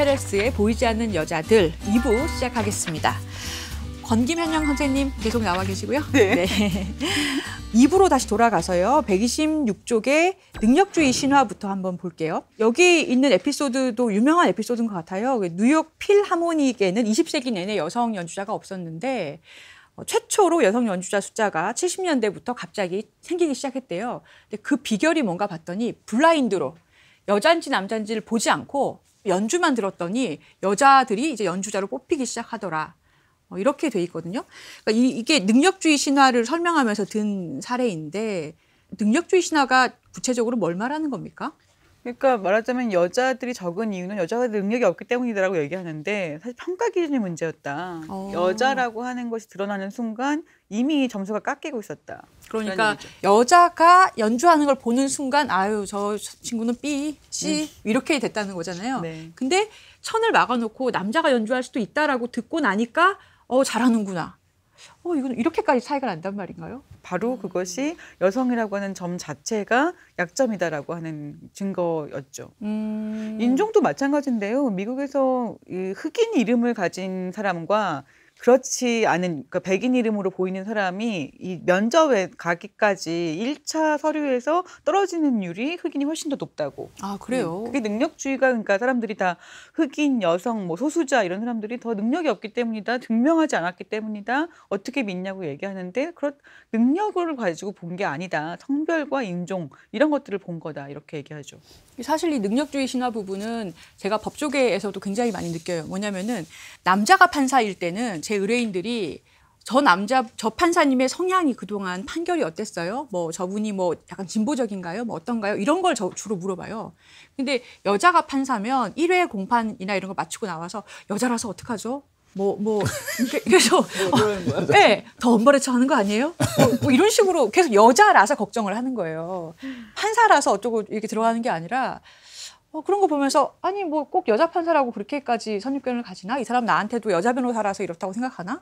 페레스의 보이지 않는 여자들 2부 시작하겠습니다. 권기현영 선생님 계속 나와 계시고요. 네. 네. 2부로 다시 돌아가서요. 126쪽의 능력주의 신화부터 한번 볼게요. 여기 있는 에피소드도 유명한 에피소드인 것 같아요. 그 뉴욕 필하모닉에는 20세기 내내 여성 연주자가 없었는데 어, 최초로 여성 연주자 숫자가 70년대부터 갑자기 생기기 시작했대요. 근데 그 비결이 뭔가 봤더니 블라인드로 여잔지 남잔지를 보지 않고 연주만 들었더니 여자들이 이제 연주자로 뽑히기 시작하더라. 어, 이렇게 돼 있거든요. 그러니까 이, 이게 능력주의 신화를 설명하면서 든 사례인데 능력주의 신화가 구체적으로 뭘 말하는 겁니까? 그러니까 말하자면 여자들이 적은 이유는 여자가 능력이 없기 때문이다라고 얘기하는데 사실 평가 기준이 문제였다. 어. 여자라고 하는 것이 드러나는 순간 이미 점수가 깎이고 있었다. 그러니까 여자가 연주하는 걸 보는 순간 아유 저 친구는 B, C 음. 이렇게 됐다는 거잖아요. 네. 근데 천을 막아놓고 남자가 연주할 수도 있다라고 듣고 나니까 어 잘하는구나. 어 이건 이렇게까지 차이가 난단 말인가요? 바로 그것이 여성이라고 하는 점 자체가 약점이다라고 하는 증거였죠. 음. 인종도 마찬가지인데요. 미국에서 흑인 이름을 가진 사람과 그렇지 않은 그러니까 백인 이름으로 보이는 사람이 이 면접에 가기까지 일차 서류에서 떨어지는 율이 흑인이 훨씬 더 높다고. 아 그래요. 음, 그게 능력주의가 그러니까 사람들이 다 흑인 여성 뭐 소수자 이런 사람들이 더 능력이 없기 때문이다 증명하지 않았기 때문이다 어떻게 믿냐고 얘기하는데 그런 능력을 가지고 본 게 아니다 성별과 인종 이런 것들을 본 거다 이렇게 얘기하죠. 사실 이 능력주의 신화 부분은 제가 법조계에서도 굉장히 많이 느껴요. 뭐냐면은 남자가 판사일 때는 제 의뢰인들이 저 남자 저 판사님의 성향이 그동안 판결이 어땠어요? 뭐 저분이 뭐 약간 진보적인가요? 뭐 어떤가요? 이런 걸 저, 주로 물어봐요. 근데 여자가 판사면 1회 공판이나 이런 거 마치고 나와서 여자라서 어떡하죠? 뭐, 뭐, 그래서. 뭐, 네, 더 엄벌에처 하는 거 아니에요? 뭐, 뭐, 이런 식으로 계속 여자라서 걱정을 하는 거예요. 판사라서 어쩌고 이렇게 들어가는 게 아니라 어, 그런 거 보면서 아니 뭐 꼭 여자 판사라고 그렇게까지 선입견을 가지나 이 사람 나한테도 여자 변호사라서 이렇다고 생각하나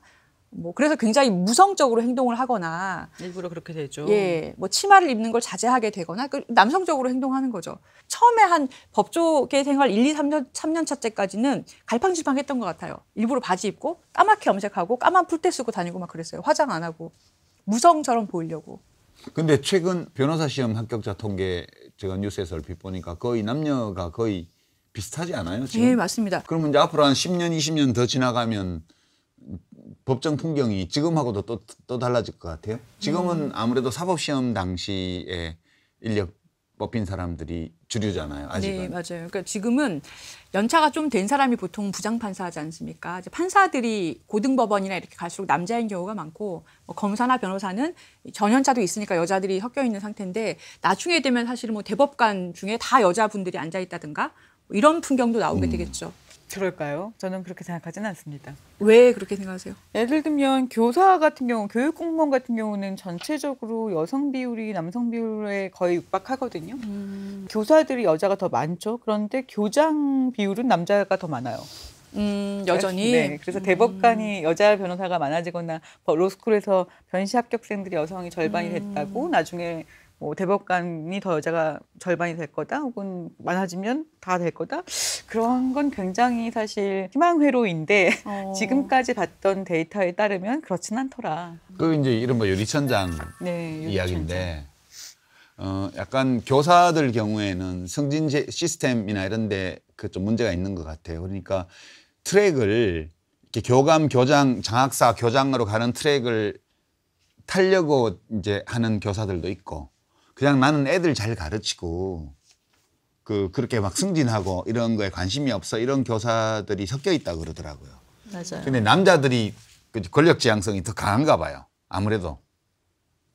뭐 그래서 굉장히 무성적으로 행동을 하거나 일부러 그렇게 되죠. 예, 뭐 치마를 입는 걸 자제하게 되거나 그 남성적으로 행동하는 거죠. 처음에 한 법조계 생활 1, 2, 3년 3년 차째까지는 갈팡질팡했던 것 같아요. 일부러 바지 입고 까맣게 염색하고 까만 풀떼 쓰고 다니고 막 그랬어요. 화장 안 하고 무성처럼 보이려고. 근데 최근 변호사 시험 합격자 통계 제가 뉴스에서 보니까 거의 남녀가 거의 비슷하지 않아요? 지금? 예, 맞습니다. 그러면 이제 앞으로 한 10년, 20년 더 지나가면 법정 풍경이 지금하고도 또, 또 달라질 것 같아요. 지금은 음. 아무래도 사법시험 당시에 인력 먹힌 사람들이 주류잖아요. 네, 아직은. 네, 맞아요. 그러니까 지금은 연차가 좀 된 사람이 보통 부장판사하지 않습니까? 이제 판사들이 고등법원이나 이렇게 갈수록 남자인 경우가 많고 뭐 검사나 변호사는 전연차도 있으니까 여자들이 섞여 있는 상태인데 나중에 되면 사실 뭐 대법관 중에 다 여자분들이 앉아 있다든가 뭐 이런 풍경도 나오게 음. 되겠죠. 그럴까요? 저는 그렇게 생각하지는 않습니다. 왜 그렇게 생각하세요? 예를 들면 교사 같은 경우, 교육공무원 같은 경우는 전체적으로 여성 비율이 남성 비율에 거의 육박하거든요. 음. 교사들이 여자가 더 많죠. 그런데 교장 비율은 남자가 더 많아요. 음, 네, 여전히. 네, 그래서 대법관이 음. 여자 변호사가 많아지거나 뭐 로스쿨에서 변시 합격생들이 여성이 절반이 됐다고 음. 나중에 뭐 대법관이 더 여자가 절반이 될 거다 혹은 많아지면 다 될 거다 그런 건 굉장히 사실 희망회로인데 어. 지금까지 봤던 데이터에 따르면 그렇진 않더라. 그 이제 이런 뭐 유리천장 네, 이야기인데 어 약간 교사들 경우에는 승진 시스템이나 이런 데그 좀 문제가 있는 것 같아요. 그러니까 트랙을 이렇게 교감 교장 장학사 교장으로 가는 트랙을 타려고 이제 하는 교사들도 있고 그냥 나는 애들 잘 가르치고 그 그렇게 막 승진하고 이런 거에 관심이 없어 이런 교사들이 섞여 있다 그러더라고요. 맞아요. 근데 남자들이 그 권력 지향성이 더 강한가 봐요. 아무래도.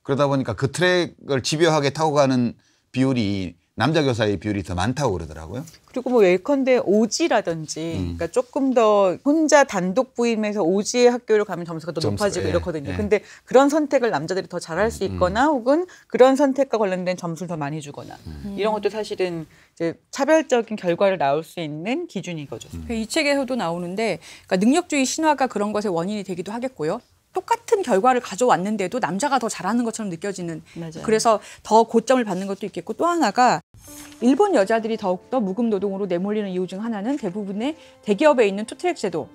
그러다 보니까 그 트랙을 집요하게 타고 가는 비율이 남자 교사의 비율이 더 많다고 그러더라고요. 그리고 뭐 예컨대 오지라든지 음. 그러니까 조금 더 혼자 단독 부임해서 오지의 학교를 가면 점수가 더 점수, 높아지고 예, 이렇거든요. 예. 근데 그런 선택을 남자들이 더 잘할 수 음, 음. 있거나 음. 혹은 그런 선택과 관련된 점수를 더 많이 주거나 음. 음. 이런 것도 사실은 이제 차별적인 결과를 나올 수 있는 기준이거죠. 그 이 책에서도 나오는데 그러니까 능력주의 신화가 그런 것의 원인이 되기도 하겠고요. 똑같은 결과를 가져왔는데도 남자가 더 잘하는 것처럼 느껴지는 맞아요. 그래서 더 고점을 받는 것도 있겠고 또 하나가 일본 여자들이 더욱더 무급 노동으로 내몰리는 이유 중 하나는 대부분의 대기업에 있는 투트랙 제도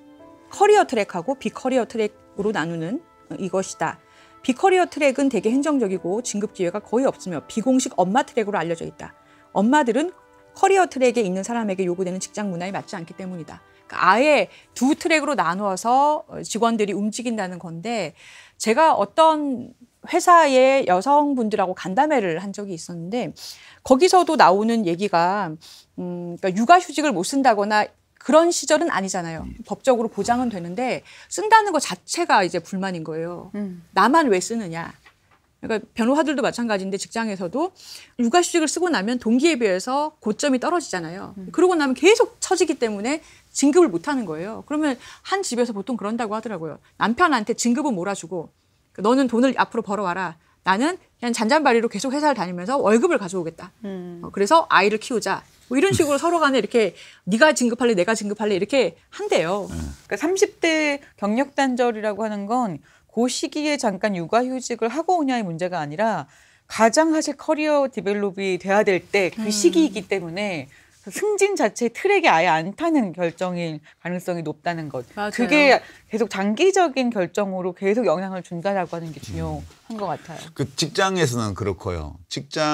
커리어 트랙하고 비커리어 트랙으로 나누는 이것이다. 비커리어 트랙은 되게 행정적이고 진급 기회가 거의 없으며 비공식 엄마 트랙으로 알려져 있다. 엄마들은 커리어 트랙에 있는 사람에게 요구되는 직장 문화에 맞지 않기 때문이다. 아예 두 트랙으로 나누어서 어, 직원들이 움직인다는 건데 제가 어떤 회사의 여성분들하고 간담회를 한 적이 있었는데 거기서도 나오는 얘기가 음, 그러니까 육아휴직을 못 쓴다거나 그런 시절은 아니잖아요. 음. 법적으로 보장은 되는데 쓴다는 것 자체가 이제 불만인 거예요. 음. 나만 왜 쓰느냐. 그러니까 변호사들도 마찬가지인데 직장에서도 육아휴직을 쓰고 나면 동기에 비해서 고점이 떨어지잖아요. 음. 그러고 나면 계속 처지기 때문에 진급을 못 하는 거예요. 그러면 한 집에서 보통 그런다고 하더라고요. 남편한테 진급은 몰아주고 너는 돈을 앞으로 벌어와라. 나는 그냥 잔잔바리로 계속 회사를 다니면서 월급을 가져오겠다. 음. 어, 그래서 아이를 키우자. 뭐 이런 식으로 서로 간에 이렇게 네가 진급할래 내가 진급할래 이렇게 한대요. 네. 그러니까 30대 경력 단절이라고 하는 건 그 시기에 잠깐 육아 휴직을 하고 오냐의 문제가 아니라 가장 사실 커리어 디벨롭이 돼야 될 때그 음. 시기이기 때문에 승진 자체 트랙에 아예 안 타는 결정일 가능성이 높다는 것. 맞아요. 그게 계속 장기적인 결정으로 계속 영향을 준다라고 하는 게 중요한 음. 것 같아요. 그 직장에서는 그렇고요. 직장을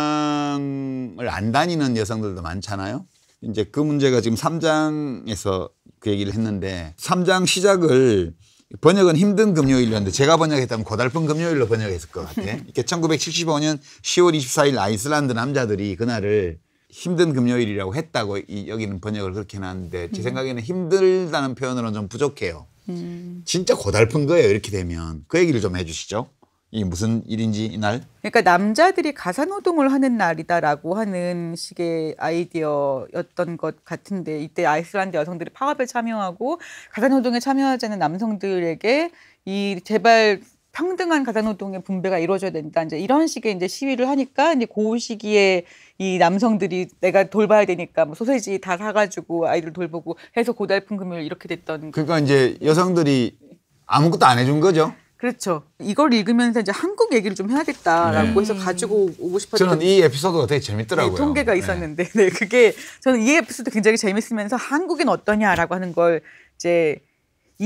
안 다니는 여성들도 많잖아요. 이제 그 문제가 지금 3장에서 그 얘기를 했는데 3장 시작을 번역은 힘든 금요일이었는데 제가 번역했다면 고달픈 금요일로 번역했을 것 같아. 이게 1975년 10월 24일 아이슬란드 남자들이 그날을 힘든 금요일이라고 했다고 이, 여기는 번역을 그렇게 해놨는데 제 음. 생각에는 힘들다는 표현으로는 좀 부족해요. 음. 진짜 고달픈 거예요. 이렇게 되면 그 얘기를 좀 해주시죠. 이게 무슨 일인지 이날? 그러니까 남자들이 가사노동을 하는 날이다라고 하는 식의 아이디어였던 것 같은데 이때 아이슬란드 여성들이 파업에 참여하고 가사노동에 참여하지 않은 남성들에게 이 제발 평등한 가사노동의 분배가 이루어져야 된다. 이제 이런 식의 이제 시위를 하니까 이제 고 시기에 이 남성들이 내가 돌봐야 되니까 뭐 소세지 다 사가지고 아이들 돌보고 해서 고달픈 금요일 이렇게 됐던. 그 그러니까 이제 여성들이 아무것도 안 해준 거죠. 그렇죠. 이걸 읽으면서 이제 한국 얘기를 좀 해야겠다라고 네. 해서 가지고 오고 싶었던. 저는 이 에피소드가 되게 재밌더라고요. 네, 통계가 네. 있었는데, 네. 네 그게 저는 이 에피소드 굉장히 재밌으면서 한국인 어떠냐라고 하는 걸 이제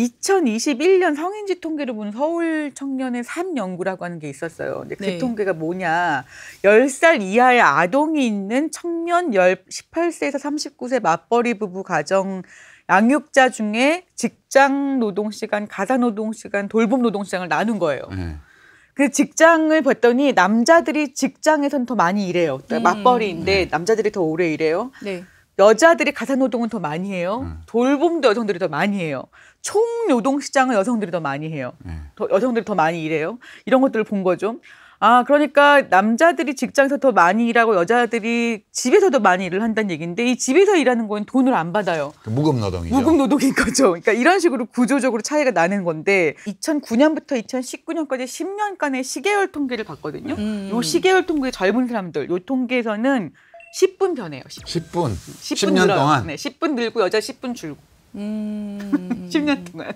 2021년 성인지 통계를 본 서울 청년의 삶 연구라고 하는 게 있었어요. 근데 그 네. 통계가 뭐냐. 10살 이하의 아동이 있는 청년 18세에서 39세 맞벌이 부부 가정 양육자 중에 직장 노동 시간, 가사 노동 시간, 돌봄 노동 시간을 나눈 거예요. 네. 그 직장을 봤더니 남자들이 직장에선 더 많이 일해요. 그러니까 음. 맞벌이인데 네. 남자들이 더 오래 일해요. 네. 여자들이 가사 노동은 더 많이 해요. 음. 돌봄도 여성들이 더 많이 해요. 총 노동 시장은 여성들이 더 많이 해요. 음. 더, 여성들이 더 많이 일해요. 이런 것들을 본 거죠. 아, 그러니까 남자들이 직장에서 더 많이 일하고 여자들이 집에서도 많이 일을 한다는 얘기인데 이 집에서 일하는 건 돈을 안 받아요. 무급 노동이죠. 무급 노동인 거죠. 그러니까 이런 식으로 구조적으로 차이가 나는 건데 2009년부터 2019년까지 10년간의 시계열 통계를 봤거든요. 음. 요 시계열 통계 젊은 사람들 요 통계에서는 10분 변해요. 10분. 10분. 10분 10년 늘어요. 동안. 네, 10분 늘고 여자 10분 줄고. 음... 10년 동안.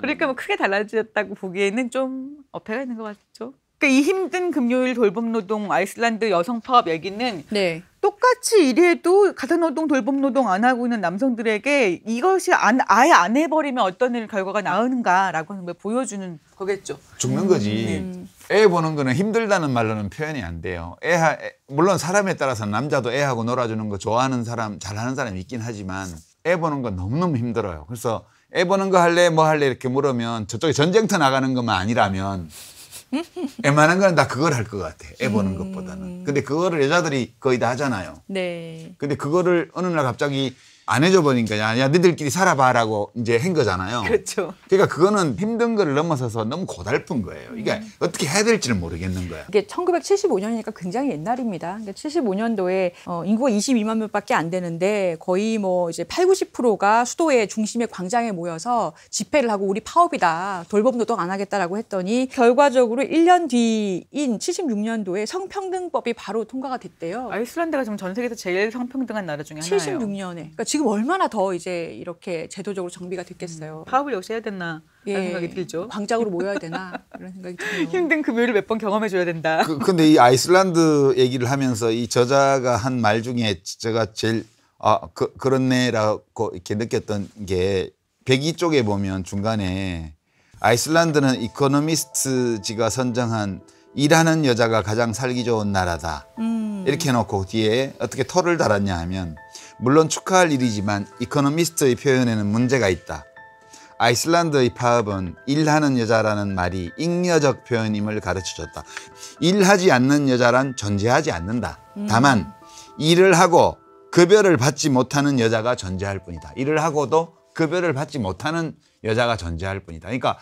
그러니까 뭐 크게 달라졌다고 보기에는 좀 어폐가 있는 것 같죠. 그러니까 이 힘든 금요일 돌봄 노동 아이슬란드 여성 파업 얘기는 네. 똑같이 일해도 가사 노동, 돌봄 노동 안 하고 있는 남성들에게 이것이 안, 아예 안 해버리면 어떤 일 결과가 나오는가라고 하는 걸 보여주는 거겠죠. 죽는 거지. 음. 네. 애 보는 거는 힘들다는 말로는 표현이 안 돼요. 애, 애 물론 사람에 따라서 남자도 애하고 놀아주는 거 좋아하는 사람, 잘하는 사람이 있긴 하지만 애 보는 건 너무너무 힘들어요. 그래서 애 보는 거 할래, 뭐 할래 이렇게 물으면 저쪽에 전쟁터 나가는 것만 아니라면 웬만한 거는 다 그걸 할 것 같아. 애 보는 음. 것보다는. 근데 그거를 여자들이 거의 다 하잖아요. 네. 근데 그거를 어느 날 갑자기 안 해줘 보니까 야, 야 니들끼리 살아봐라고 이제 한 거잖아요. 그렇죠. 그러니까 그거는 힘든 거를 넘어서서 너무 고달픈 거예요. 이게 음. 어떻게 해야 될지는 모르겠는 거예요. 이게 1975년이니까 굉장히 옛날입니다. 그러니까 75년도에 어, 인구가 22만 명밖에 안 되는데 거의 뭐 이제 8, 90%가 수도의 중심의 광장에 모여서 집회를 하고 우리 파업이다. 돌봄 노동 안 하겠다라고 했더니 결과적으로 1년 뒤인 76년도에 성평등법이 바로 통과가 됐대요. 아이슬란드가 지금 전 세계에서 제일 성평등한 나라 중에 하나예요. 76년에. 그러니까 지금 얼마나 더 이제 이렇게 제도적으로 정비가 됐겠어요. 음, 파업을 역시 해야 되나 예, 생각이 들죠. 광장으로 모여야 되나 이런 생각이 들어요. 힘든 금요일을 몇 번 경험해 줘야 된다. 그, 근데 이 아이슬란드 얘기를 하면서 이 저자가 한 말 중에 제가 제일 아 그, 그렇네라고 이렇게 느꼈던 게 백이 쪽에 보면 중간에 아이슬란드는 이코노미스트지가 선정한 일하는 여자가 가장 살기 좋은 나라다. 음. 이렇게 해놓고 뒤에 어떻게 토를 달았냐 하면 물론 축하할 일이지만 이코노미스트의 표현에는 문제가 있다. 아이슬란드의 파업은 일하는 여자라는 말이 잉여적 표현임을 가르쳐줬다. 일하지 않는 여자란 존재하지 않는다. 음. 다만 일을 하고 급여를 받지 못하는 여자가 존재할 뿐이다. 일을 하고도 급여를 받지 못하는 여자가 존재할 뿐이다. 그러니까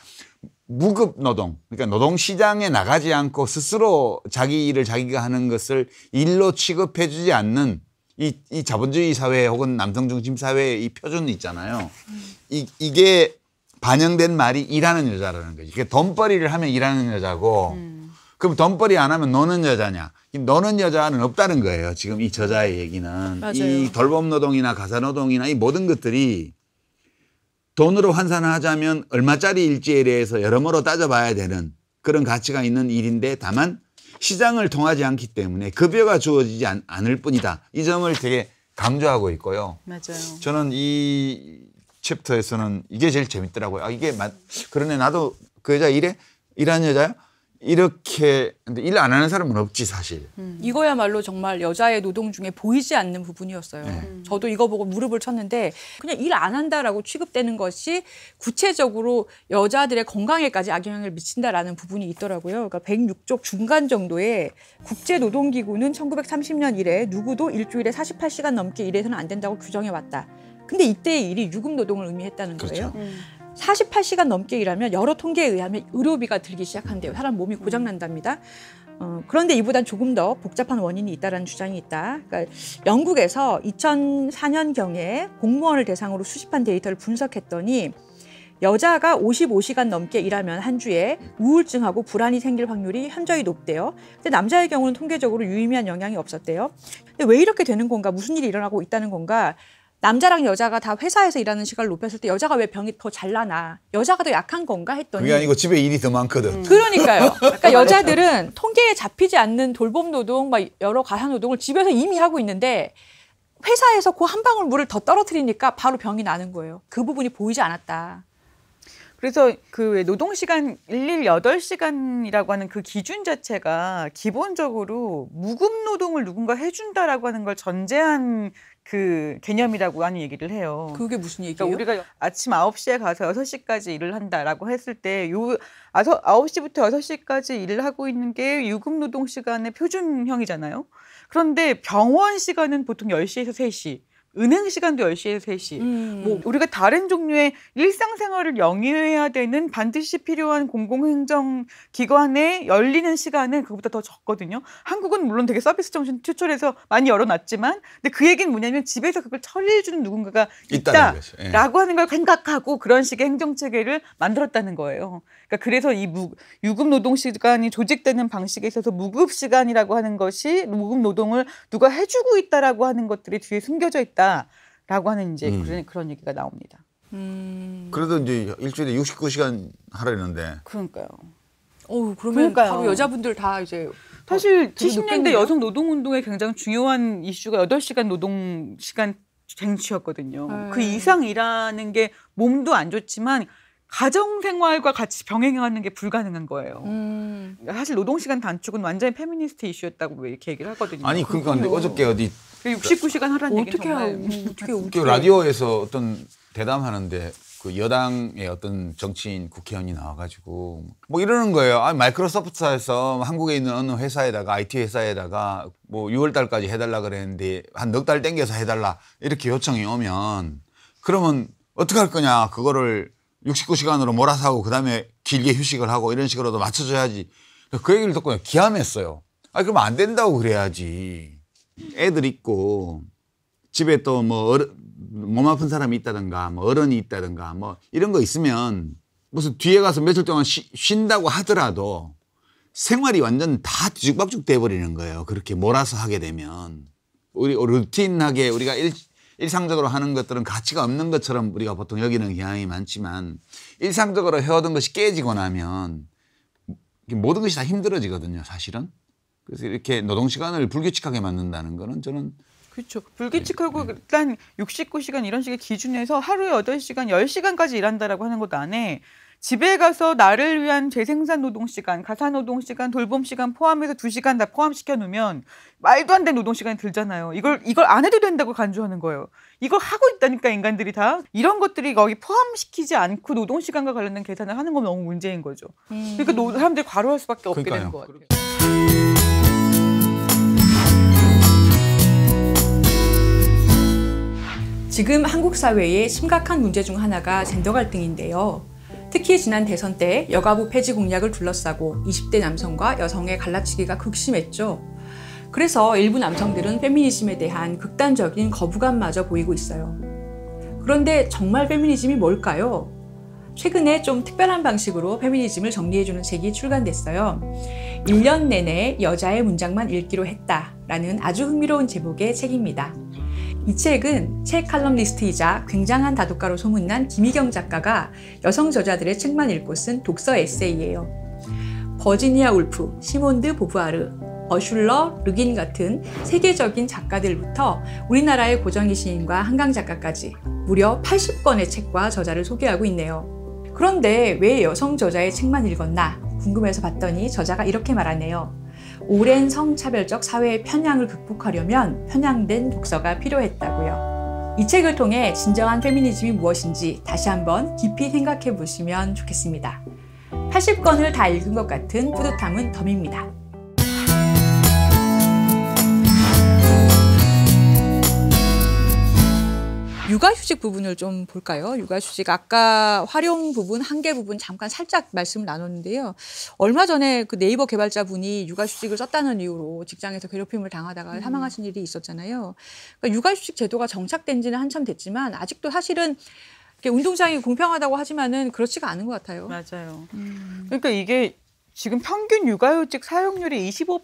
무급 노동, 그러니까 노동 시장에 나가지 않고 스스로 자기 일을 자기가 하는 것을 일로 취급해 주지 않는 이, 이 자본주의 사회 혹은 남성 중심 사회의 이 표준 있잖아요. 이, 이게 반영된 말이 일하는 여자라는 거지. 이게 돈벌이를 하면 일하는 여자고 음. 그럼 돈벌이안 하면 노는 여자냐. 노는 여자는 없다는 거예요. 지금 이 저자의 얘기는. 맞아요. 이 돌봄노동이나 가사노동이나 이 모든 것들이 돈으로 환산하자면 얼마짜리일지에 대해서 여러모로 따져봐야 되는 그런 가치가 있는 일인데 다만 시장을 통하지 않기 때문에 급여가 주어지지 않, 을 뿐이다. 이 점을 되게 강조하고 있고요. 맞아요. 저는 이 챕터에서는 이게 제일 재밌더라고요. 아, 이게 맞, 그러네. 나도 그 여자 이래? 일한 여자야? 이렇게 근데 일 안 하는 사람은 없지 사실. 음. 이거야말로 정말 여자의 노동 중에 보이지 않는 부분이었어요. 네. 음. 저도 이거 보고 무릎을 쳤는데 그냥 일 안 한다라고 취급되는 것이 구체적으로 여자들의 건강에까지 악영향을 미친다라는 부분이 있더라고요. 그러니까 106쪽 중간 정도에 국제 노동 기구는 1930년 이래 누구도 일주일에 48시간 넘게 일해서는 안 된다고 규정해 왔다. 근데 이때의 일이 유급 노동을 의미했다는 거예요. 그렇죠. 음. 48시간 넘게 일하면 여러 통계에 의하면 의료비가 들기 시작한대요. 사람 몸이 고장난답니다. 어, 그런데 이보단 조금 더 복잡한 원인이 있다라는 주장이 있다. 그러니까 영국에서 2004년경에 공무원을 대상으로 수집한 데이터를 분석했더니 여자가 55시간 넘게 일하면 한 주에 우울증하고 불안이 생길 확률이 현저히 높대요. 근데 남자의 경우는 통계적으로 유의미한 영향이 없었대요. 근데 왜 이렇게 되는 건가? 무슨 일이 일어나고 있다는 건가? 남자랑 여자가 다 회사에서 일하는 시간을 높였을 때 여자가 왜 병이 더 잘나나 여자가 더 약한 건가 했더니 그게 아니고 집에 일이 더 많거든 음. 그러니까요 그러니까 여자들은 통계에 잡히지 않는 돌봄 노동 막 여러 가상 노동을 집에서 이미 하고 있는데 회사에서 그 한 방울 물을 더 떨어뜨리니까 바로 병이 나는 거예요 그 부분이 보이지 않았다 그래서 그 노동 시간 일일 8 시간이라고 하는 그 기준 자체가 기본적으로 무급 노동을 누군가 해준다라고 하는 걸 전제한 그 개념이라고 하는 얘기를 해요. 그게 무슨 그러니까 얘기예요? 그러니까 우리가 아침 9 시에 가서 6 시까지 일을 한다라고 했을 때요 아홉 시부터 6 시까지 일을 하고 있는 게 유급 노동 시간의 표준형이잖아요. 그런데 병원 시간은 보통 1 0시에서3시 은행 시간도 10시에서 3시. 음. 뭐 우리가 다른 종류의 일상생활을 영위해야 되는 반드시 필요한 공공행정 기관에 열리는 시간은 그보다 것더 적거든요. 한국은 물론 되게 서비스 정신 추출해서 많이 열어놨지만 근데 그 얘기는 뭐냐면 집에서 그걸 처리해 주는 누군가가 있다라고 예. 하는 걸 생각하고 그런 식의 행정 체계를 만들었다는 거예요. 그러니까 그래서 이 무, 유급 노동 시간이 조직되는 방식에 있어서 무급 시간이라고 하는 것이 무급 노동을 누가 해주고 있다라고 하는 것들이 뒤에 숨겨져 있다라고 하는 이제 음. 그런 그런 얘기가 나옵니다. 음. 그래도 이제 일주일에 69시간 하라는데. 그러니까요. 어, 그러면 그러니까요. 바로 여자분들 다 이제 사실 70년대 어, 여성 노동 운동의 굉장히 중요한 이슈가 8시간 노동 시간 쟁취였거든요. 그 네. 그 이상 이라는게 몸도 안 좋지만 가정 생활과 같이 병행하는 게 불가능한 거예요. 음. 사실 노동 시간 단축은 완전히 페미니스트 이슈였다고 왜 이렇게 얘기를 하거든요. 아니 그러니까 데 어저께 어디 69시간 그 하라는 얘기 정말 어떻게 음, 그 어떻게 라디오에서 어떤 대담하는데 그 여당의 어떤 정치인 국회의원이 나와가지고 뭐 이러는 거예요. 아 마이크로소프트에서 한국에 있는 어느 회사에다가 IT 회사에다가 뭐 6월달까지 해달라 그랬는데 한 넉 달 땡겨서 해달라 이렇게 요청이 오면 그러면 어떻게 할 거냐 그거를 69시간으로 몰아서 하고 그다음에 길게 휴식을 하고 이런 식으로도 맞춰줘야지. 그 얘기를 듣고 기함했어요. 아, 그럼안 된다고 그래야지. 애들 있고 집에 또뭐몸 아픈 사람이 있다든가 뭐 어른이 있다든가 뭐 이런 거 있으면 무슨 뒤에 가서 며칠 동안 쉬, 쉰다고 하더라도 생활이 완전 다 뒤죽박죽 돼버리는 거예요. 그렇게 몰아서 하게 되면. 우리 루틴하게 우리가 일, 일상적으로 하는 것들은 가치가 없는 것처럼 우리가 보통 여기는 경향이 많지만 일상적으로 해오던 것이 깨지고 나면 모든 것이 다 힘들어지거든요, 사실은. 그래서 이렇게 노동 시간을 불규칙하게 만든다는 거는 저는 그렇죠. 불규칙하고 네. 일단 69시간 이런 식의 기준에서 하루에 8시간, 10시간까지 일한다라고 하는 것 안에 집에 가서 나를 위한 재생산 노동 시간, 가사 노동 시간, 돌봄 시간 포함해서 두시간다 포함시켜 놓으면 말도 안 되는 노동 시간이 들잖아요. 이걸 이걸 안 해도 된다고 간주하는 거예요. 이걸 하고 있다니까 인간들이 다 이런 것들이 거기 포함시키지 않고 노동 시간과 관련된 계산을 하는 건 너무 문제인 거죠. 음. 그러니까 사람들이 과로할 수밖에 없게 그러니까요. 되는 것 같아요. 지금 한국 사회의 심각한 문제 중 하나가 젠더 갈등인데요. 특히 지난 대선 때 여가부 폐지 공약을 둘러싸고 20대 남성과 여성의 갈라치기가 극심했죠. 그래서 일부 남성들은 페미니즘에 대한 극단적인 거부감마저 보이고 있어요. 그런데 정말 페미니즘이 뭘까요? 최근에 좀 특별한 방식으로 페미니즘을 정리해주는 책이 출간됐어요. 1년 내내 여자의 문장만 읽기로 했다 라는 아주 흥미로운 제목의 책입니다. 이 책은 책 칼럼니스트이자 굉장한 다독가로 소문난 김희경 작가가 여성 저자들의 책만 읽고 쓴 독서 에세이예요. 버지니아 울프, 시몬드 보부아르, 어슐러, 르긴 같은 세계적인 작가들부터 우리나라의 고정희 시인과 한강 작가까지 무려 80권의 책과 저자를 소개하고 있네요. 그런데 왜 여성 저자의 책만 읽었나 궁금해서 봤더니 저자가 이렇게 말하네요. 오랜 성차별적 사회의 편향을 극복하려면 편향된 독서가 필요했다고요. 이 책을 통해 진정한 페미니즘이 무엇인지 다시 한번 깊이 생각해 보시면 좋겠습니다. 80권을 다 읽은 것 같은 뿌듯함은 덤입니다. 육아휴직 부분을 좀 볼까요? 육아휴직 아까 활용 부분, 한계 부분 잠깐 살짝 말씀을 나눴는데요. 얼마 전에 그 네이버 개발자분이 육아휴직을 썼다는 이유로 직장에서 괴롭힘을 당하다가 음. 사망하신 일이 있었잖아요. 그러니까 육아휴직 제도가 정착된 지는 한참 됐지만 아직도 사실은 이렇게 운동장이 공평하다고 하지만은 그렇지가 않은 것 같아요. 맞아요. 음. 그러니까 이게 지금 평균 육아휴직 사용률이 25%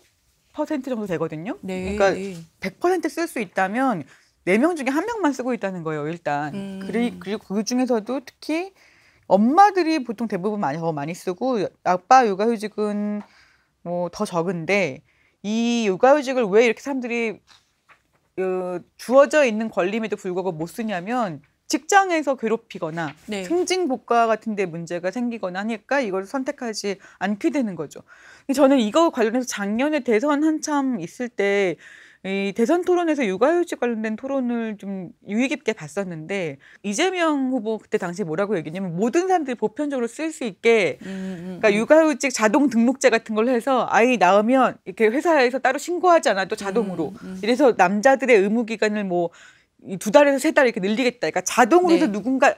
정도 되거든요. 네. 그러니까 100%쓸 수 있다면 네명 중에 한 명만 쓰고 있다는 거예요, 일단. 음. 그리, 그리고 그 중에서도 특히 엄마들이 보통 대부분 많이 더 많이 쓰고 아빠 육아휴직은 뭐 더 적은데 이 육아휴직을 왜 이렇게 사람들이 어, 주어져 있는 권리임에도 불구하고 못 쓰냐면 직장에서 괴롭히거나 네. 승진 복과 같은 데 문제가 생기거나 하니까 이걸 선택하지 않게 되는 거죠. 저는 이거 관련해서 작년에 대선 한참 있을 때이 대선 토론에서 육아휴직 관련된 토론을 좀 유의 깊게 봤었는데 이재명 후보 그때 당시 뭐라고 얘기냐면 모든 사람들이 보편적으로 쓸 수 있게 음, 음, 음, 그러니까 육아휴직 자동 등록제 같은 걸 해서 아이 낳으면 이렇게 회사에서 따로 신고하지 않아도 자동으로 음, 음. 이래서 남자들의 의무 기간을 뭐 두 달에서 세 달 이렇게 늘리겠다. 그러니까 자동으로 해서 네. 누군가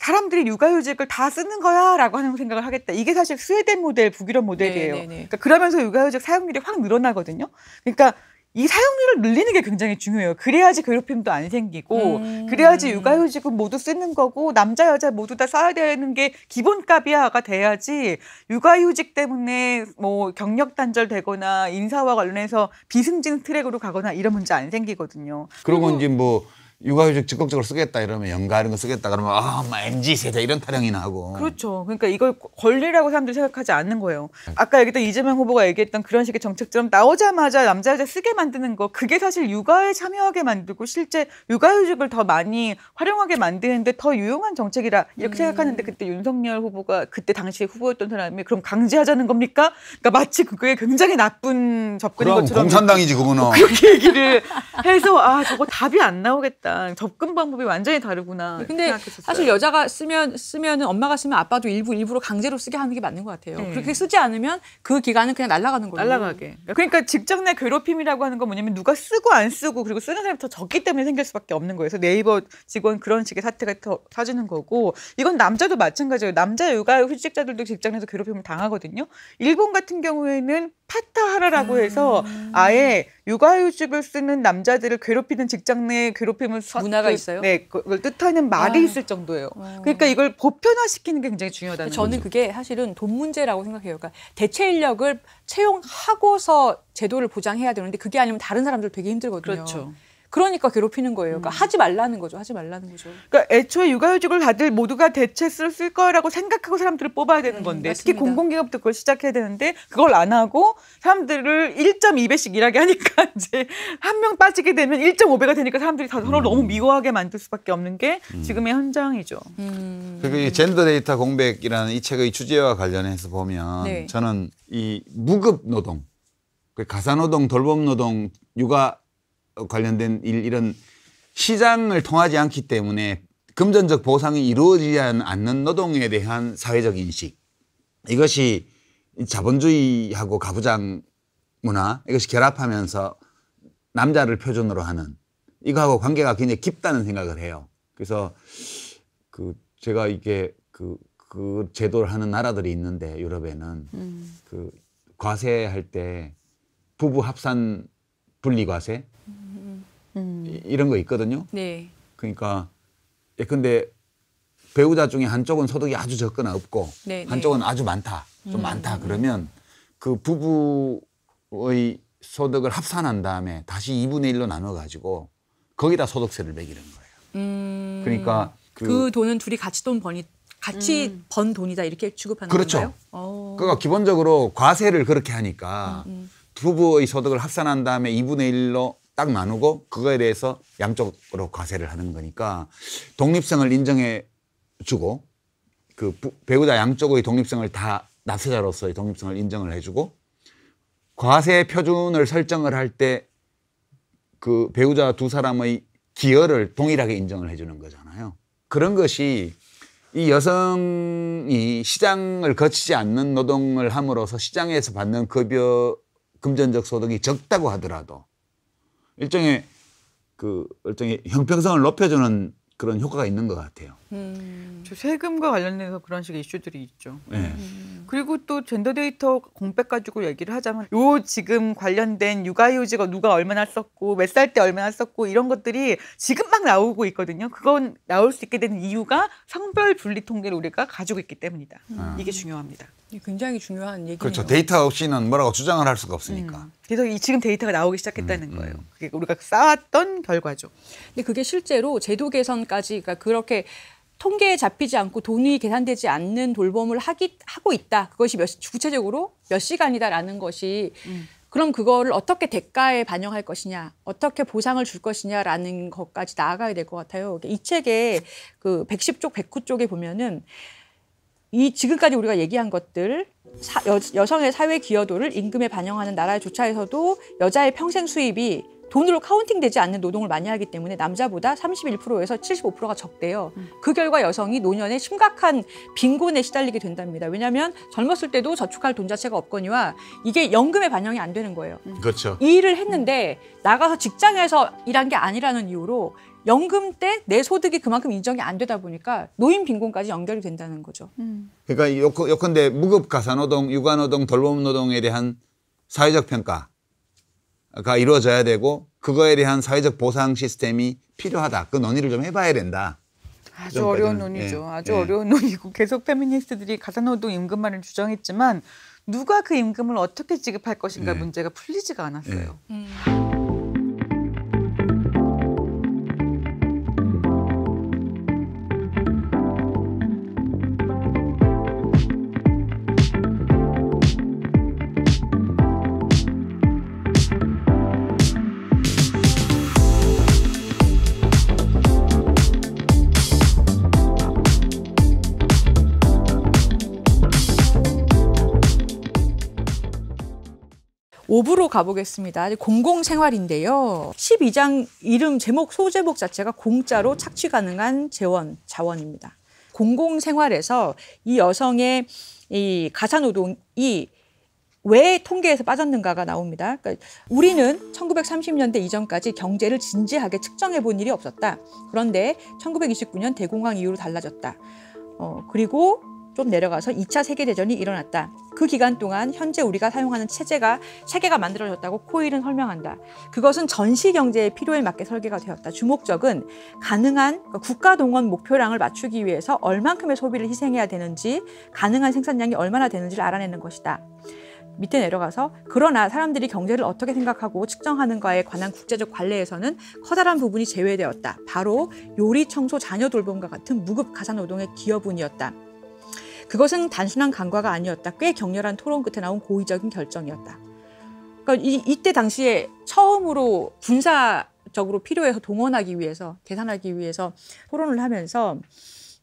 사람들이 육아휴직을 다 쓰는 거야라고 하는 생각을 하겠다. 이게 사실 스웨덴 모델, 북유럽 모델이에요. 네네네. 네, 네. 그러니까 그러면서 육아휴직 사용률이 확 늘어나거든요. 그러니까 이 사용률을 늘리는 게 굉장히 중요해요. 그래야지 괴롭힘도 안 생기고, 음. 그래야지 육아휴직은 모두 쓰는 거고, 남자, 여자 모두 다 써야 되는 게 기본값이야가 돼야지, 육아휴직 때문에 뭐 경력 단절되거나 인사와 관련해서 비승진 트랙으로 가거나 이런 문제 안 생기거든요. 그러고 이제 뭐, 육아휴직 적극적으로 쓰겠다 이러면 연가 이런 거 쓰겠다 그러면 아, 엄마 MZ 세대 이런 타령이나 하고. 그렇죠. 그러니까 이걸 권리라고 사람들이 생각하지 않는 거예요. 아까 얘기했던 이재명 후보가 얘기했던 그런 식의 정책처럼 나오자마자 남자여자 쓰게 만드는 거 그게 사실 육아에 참여하게 만들고 실제 육아휴직을 더 많이 활용하게 만드는데 더 유용한 정책이라 이렇게 음. 생각하는데 그때 윤석열 후보가 그때 당시 후보였던 사람이 그럼 강제하자는 겁니까? 그러니까 마치 그게 굉장히 나쁜 접근인 그럼 것처럼. 공산당이지 그거는. 뭐 그렇게 얘기를 해서 아 저거 답이 안 나오겠다. 대한 접근 방법이 완전히 다르구나. 네, 근데 생각했었어요. 사실 여자가 쓰면 쓰면은 엄마가 쓰면 아빠도 일부 일부러 강제로 쓰게 하는 게 맞는 것 같아요. 네. 그렇게 쓰지 않으면 그 기간은 그냥 날아가는 거예요. 날아가게. 그러니까 직장 내 괴롭힘이라고 하는 건 뭐냐면 누가 쓰고 안 쓰고 그리고 쓰는 사람이 더 적기 때문에 생길 수밖에 없는 거예요. 그래서 네이버 직원 그런 식의 사태가 더사지는 거고 이건 남자도 마찬가지예요. 남자 육아 휴직자들도 직장 내에서 괴롭힘을 당하거든요. 일본 같은 경우에는 파타하라라고 해서 음. 아예 육아휴직을 쓰는 남자들을 괴롭히는 직장 내 괴롭힘을 보면 뭐 문화가 그, 있어요. 네, 그걸 뜻하는 말이 아. 있을 정도예요. 아. 그러니까 어. 이걸 보편화시키는 게 굉장히 중요하다는 저는 그게 사실은 돈 문제라고 생각해요. 그러니까 대체 인력을 채용하고서 제도를 보장해야 되는데 그게 아니면 다른 사람들 되게 힘들거든요. 그렇죠. 그러니까 괴롭히는 거예요. 그러니까 음. 하지 말라는 거죠. 하지 말라는 거죠. 그러니까 애초에 육아휴직을 다들 모두가 대체쓸 거라고 생각하고 사람들을 뽑아야 되는 네, 건데 음, 특히 공공기업도 그걸 시작해야 되는데 그걸 안 하고 사람들을 1.2배씩 일하게 하니까 이제 한 명 빠지게 되면 1.5배가 되니까 사람들이 다 서로 음. 너무 미워하게 만들 수밖에 없는 게 음. 지금의 현장이죠. 음. 그리고 이 젠더 데이터 공백이라는 이 책의 주제와 관련해서 보면 네. 저는 이 무급 노동, 그 가사노동, 돌봄 노동, 육아 관련된 일, 이런 시장을 통하지 않기 때문에 금전적 보상이 이루어지지 않는 노동에 대한 사회적 인식 이것이 자본주의하고 가부장 문화 이것이 결합하면서 남자를 표준으로 하는 이거하고 관계가 굉장히 깊다는 생각을 해요. 그래서 그 제가 이게 그, 그 제도를 하는 나라들이 있는데 유럽에는 음. 그 과세할 때 부부 합산 분리 과세 음. 이, 런거 있거든요. 네. 그러니까 예컨대 배우자 중에 한쪽은 소득이 아주 적거나 없고 네, 네. 한쪽은 네. 아주 많다. 좀 음. 많다. 그러면 그 부부의 소득을 합산한 다음에 다시 2분의 1로 나눠 가지고 거기다 소득세를 매기는 거예요. 음. 그러니까 그, 그, 돈은 둘이 같이 돈 번이 같이 음. 번 돈이다 이렇게 취급하는 그렇죠. 건가요? 그렇죠. 그러니까 기본적으로 과세를 그렇게 하니까 음, 음. 부부의 소득을 합산한 다음에 2분의 1로 딱 나누고 그거에 대해서 양쪽으로 과세를 하는 거니까 독립성을 인정해 주고 그 배우자 양쪽의 독립성을 다 납세자로서의 독립성을 인정을 해주고 과세 표준을 설정을 할 때 그 배우자 두 사람의 기여를 동일하게 인정을 해주는 거잖아요. 그런 것이 이 여성이 시장을 거치지 않는 노동을 함으로써 시장에서 받는 급여 금전적 소득이 적다고 하더라도 일종의 그 일종의 형평성을 높여주는 그런 효과가 있는 것 같아요. 음. 세금과 관련해서 그런 식의 이슈들이 있죠. 네. 음. 음. 그리고 또 젠더 데이터 공백 가지고 얘기를 하자면 요 지금 관련된 육아휴직가 누가 얼마나 썼고 몇 살 때 얼마나 썼고 이런 것들이 지금 막 나오고 있거든요. 그건 나올 수 있게 된 이유가 성별 분리 통계를 우리가 가지고 있기 때문이다. 음. 아. 이게 중요합니다. 굉장히 중요한 얘기죠 그렇죠. 데이터 없이는 뭐라고 주장을 할 수가 없으니까. 음. 그래서 이 지금 데이터가 나오기 시작했다는 음, 음. 거예요. 그게 우리가 쌓았던 결과죠. 근데 그게 실제로 제도 개선까지 그러니까 그렇게 통계에 잡히지 않고 돈이 계산되지 않는 돌봄을 하기, 하고 있다. 그것이 몇, 구체적으로 몇 시간이다라는 것이 음. 그럼 그거를 어떻게 대가에 반영할 것이냐, 어떻게 보상을 줄 것이냐라는 것까지 나아가야 될 것 같아요. 이책에그 110쪽, 109쪽에 보면은 이 지금까지 우리가 얘기한 것들 사, 여, 여성의 사회 기여도를 임금에 반영하는 나라의 조차에서도 여자의 평생 수입이 돈으로 카운팅되지 않는 노동을 많이 하기 때문에 남자보다 31%에서 75%가 적대요. 음. 그 결과 여성이 노년에 심각한 빈곤에 시달리게 된답니다. 왜냐하면 젊었을 때도 저축할 돈 자체가 없거니와 이게 연금에 반영이 안 되는 거예요. 음. 그렇죠. 이 일을 했는데 나가서 직장에서 일한 게 아니라는 이유로 연금 때 내 소득이 그만큼 인정이 안 되다 보니까 노인 빈곤까지 연결이 된다는 거죠. 음. 그러니까 요컨대 무급 가사노동, 육아노동, 돌봄 노동에 대한 사회적 평가 가 이루어져야 되고 그거에 대한 사회적 보상 시스템이 필요하다. 그 논의를 좀 해봐야 된다. 아주 어려운 논의죠. 예. 아주 예. 어려운 논의고 계속 페미니스트들이 가사노동 임금만을 주장했지만 누가 그 임금을 어떻게 지급할 것인가 예. 문제가 풀리지가 않았어요. 예. 음. 5부로 가보겠습니다. 공공생활인데요. 12장 이름, 제목, 소제목 자체가 공짜로 착취 가능한 재원, 자원입니다. 공공생활에서 이 여성의 이 가사노동이 왜 통계에서 빠졌는가가 나옵니다. 그러니까 우리는 1930년대 이전까지 경제를 진지하게 측정해 본 일이 없었다. 그런데 1929년 대공황 이후로 달라졌다. 어, 그리고 좀 내려가서 2차 세계대전이 일어났다. 그 기간 동안 현재 우리가 사용하는 체제가 체계가 만들어졌다고 코일은 설명한다. 그것은 전시 경제의 필요에 맞게 설계가 되었다. 주목적은 가능한 그러니까 국가 동원 목표량을 맞추기 위해서 얼만큼의 소비를 희생해야 되는지 가능한 생산량이 얼마나 되는지를 알아내는 것이다. 밑에 내려가서 그러나 사람들이 경제를 어떻게 생각하고 측정하는가에 관한 국제적 관례에서는 커다란 부분이 제외되었다. 바로 요리, 청소, 자녀 돌봄과 같은 무급 가사 노동의 기여분이었다. 그것은 단순한 간과가 아니었다. 꽤 격렬한 토론 끝에 나온 고의적인 결정이었다. 그러니까 이, 이때 당시에 처음으로 군사적으로 필요해서 동원하기 위해서 계산하기 위해서 토론을 하면서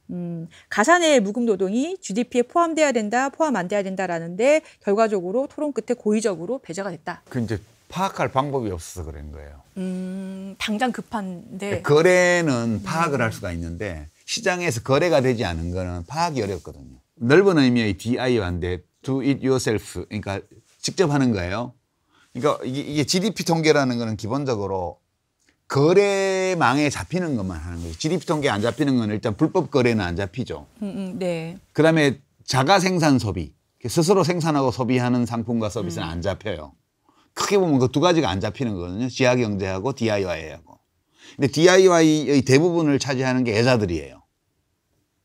음, 가사내의 무금 노동이 GDP에 포함돼야 된다, 포함 안 돼야 된다라는데 결과적으로 토론 끝에 고의적으로 배제가 됐다. 그 이제 파악할 방법이 없어서 그런 거예요. 음, 당장 급한데 네, 거래는 파악을 할 수가 있는데 시장에서 거래가 되지 않은 거는 파악이 어렵거든요. 넓은 의미의 DIY인데 do it yourself 그러니까 직접 하는 거예요. 그러니까 이게, GDP 통계라는 거는 기본적으로 거래망에 잡히는 것만 하는 거예요. GDP 통계 안 잡히는 건 일단 불법 거래는 안 잡히죠. 음, 음, 네. 그다음에 자가 생산 소비. 스스로 생산하고 소비하는 상품과 서비스는 음. 안 잡혀요. 크게 보면 그 두 가지가 안 잡히는 거거든요. 지하 경제하고 DIY하고. 근데 DIY의 대부분을 차지하는 게애자들이에요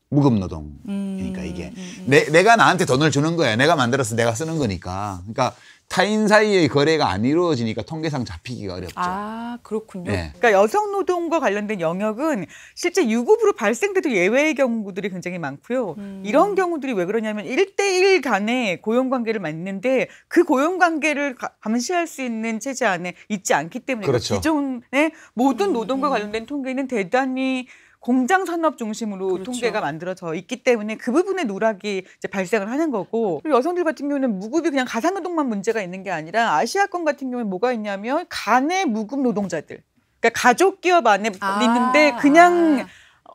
무급노동이니까 음, 그러니까 이게 음, 음, 내, 내가 나한테 돈을 주는 거야 내가 만들어서 내가 쓰는 거니까 그러니까 타인 사이의 거래가 안 이루어지니까 통계상 잡히기가 어렵죠. 아 그렇군요. 네. 그러니까 여성 노동과 관련된 영역은 실제 유급으로 발생돼도 예외의 경우들이 굉장히 많고요. 음. 이런 경우들이 왜 그러냐면 일대일 간의 고용 관계를 맺는데 그 고용 관계를 감시할 수 있는 체제 안에 있지 않기 때문에 그렇죠. 기존의 모든 노동과 관련된 통계는 대단히 공장 산업 중심으로 그렇죠. 통계가 만들어져 있기 때문에 그 부분에 누락이 이제 발생을 하는 거고 그리고 여성들 같은 경우는 무급이 그냥 가상노동만 문제가 있는 게 아니라 아시아권 같은 경우에 뭐가 있냐면 간의 무급 노동자들 그러니까 가족 기업 안에 아. 있는데 그냥 아.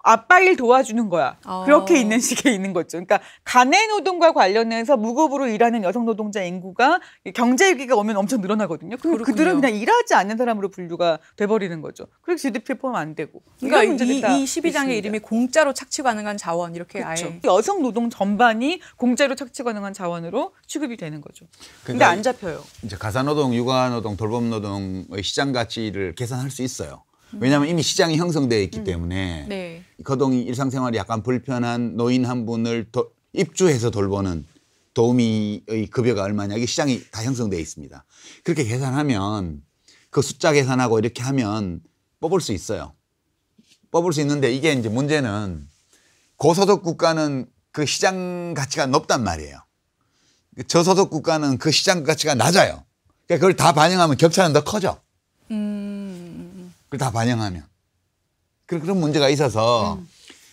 아빠 일 도와주는 거야. 어. 그렇게 있는 식에 있는 거죠. 그러니까 가내 노동과 관련해서 무급으로 일하는 여성 노동자 인구가 경제 위기가 오면 엄청 늘어나거든요. 그럼 그렇군요. 그들은 그냥 일하지 않는 사람으로 분류가 돼버리는 거죠. 그래서 GDP 포함 안 되고. 그러니까 이, 이 12장의 이름이 공짜로 착취 가능한 자원 이렇게 그렇죠. 아예. 여성 노동 전반이 공짜로 착취 가능한 자원으로 취급이 되는 거죠. 근데 그러니까 안 잡혀요. 이제 가사노동, 육아노동, 돌봄노동의 시장 가치를 계산할 수 있어요. 왜냐하면 이미 시장이 형성돼 있기 음. 때문에 네. 거동이 일상생활이 약간 불편한 노인 한 분을 도, 입주해서 돌보는 도우미의 급여가 얼마냐 이게 시장이 다 형성돼 있습니다. 그렇게 계산하면 그 숫자 계산하고 이렇게 하면 뽑을 수 있어요. 뽑을 수 있는데 이게 이제 문제는 고소득 국가는 그 시장 가치가 높단 말이에요. 저소득 국가는 그 시장 가치가 낮아요. 그러니까 그걸 다 반영하면 격차는 더 커져. 그걸 다 반영하면 그런 그런 문제가 있어서 음.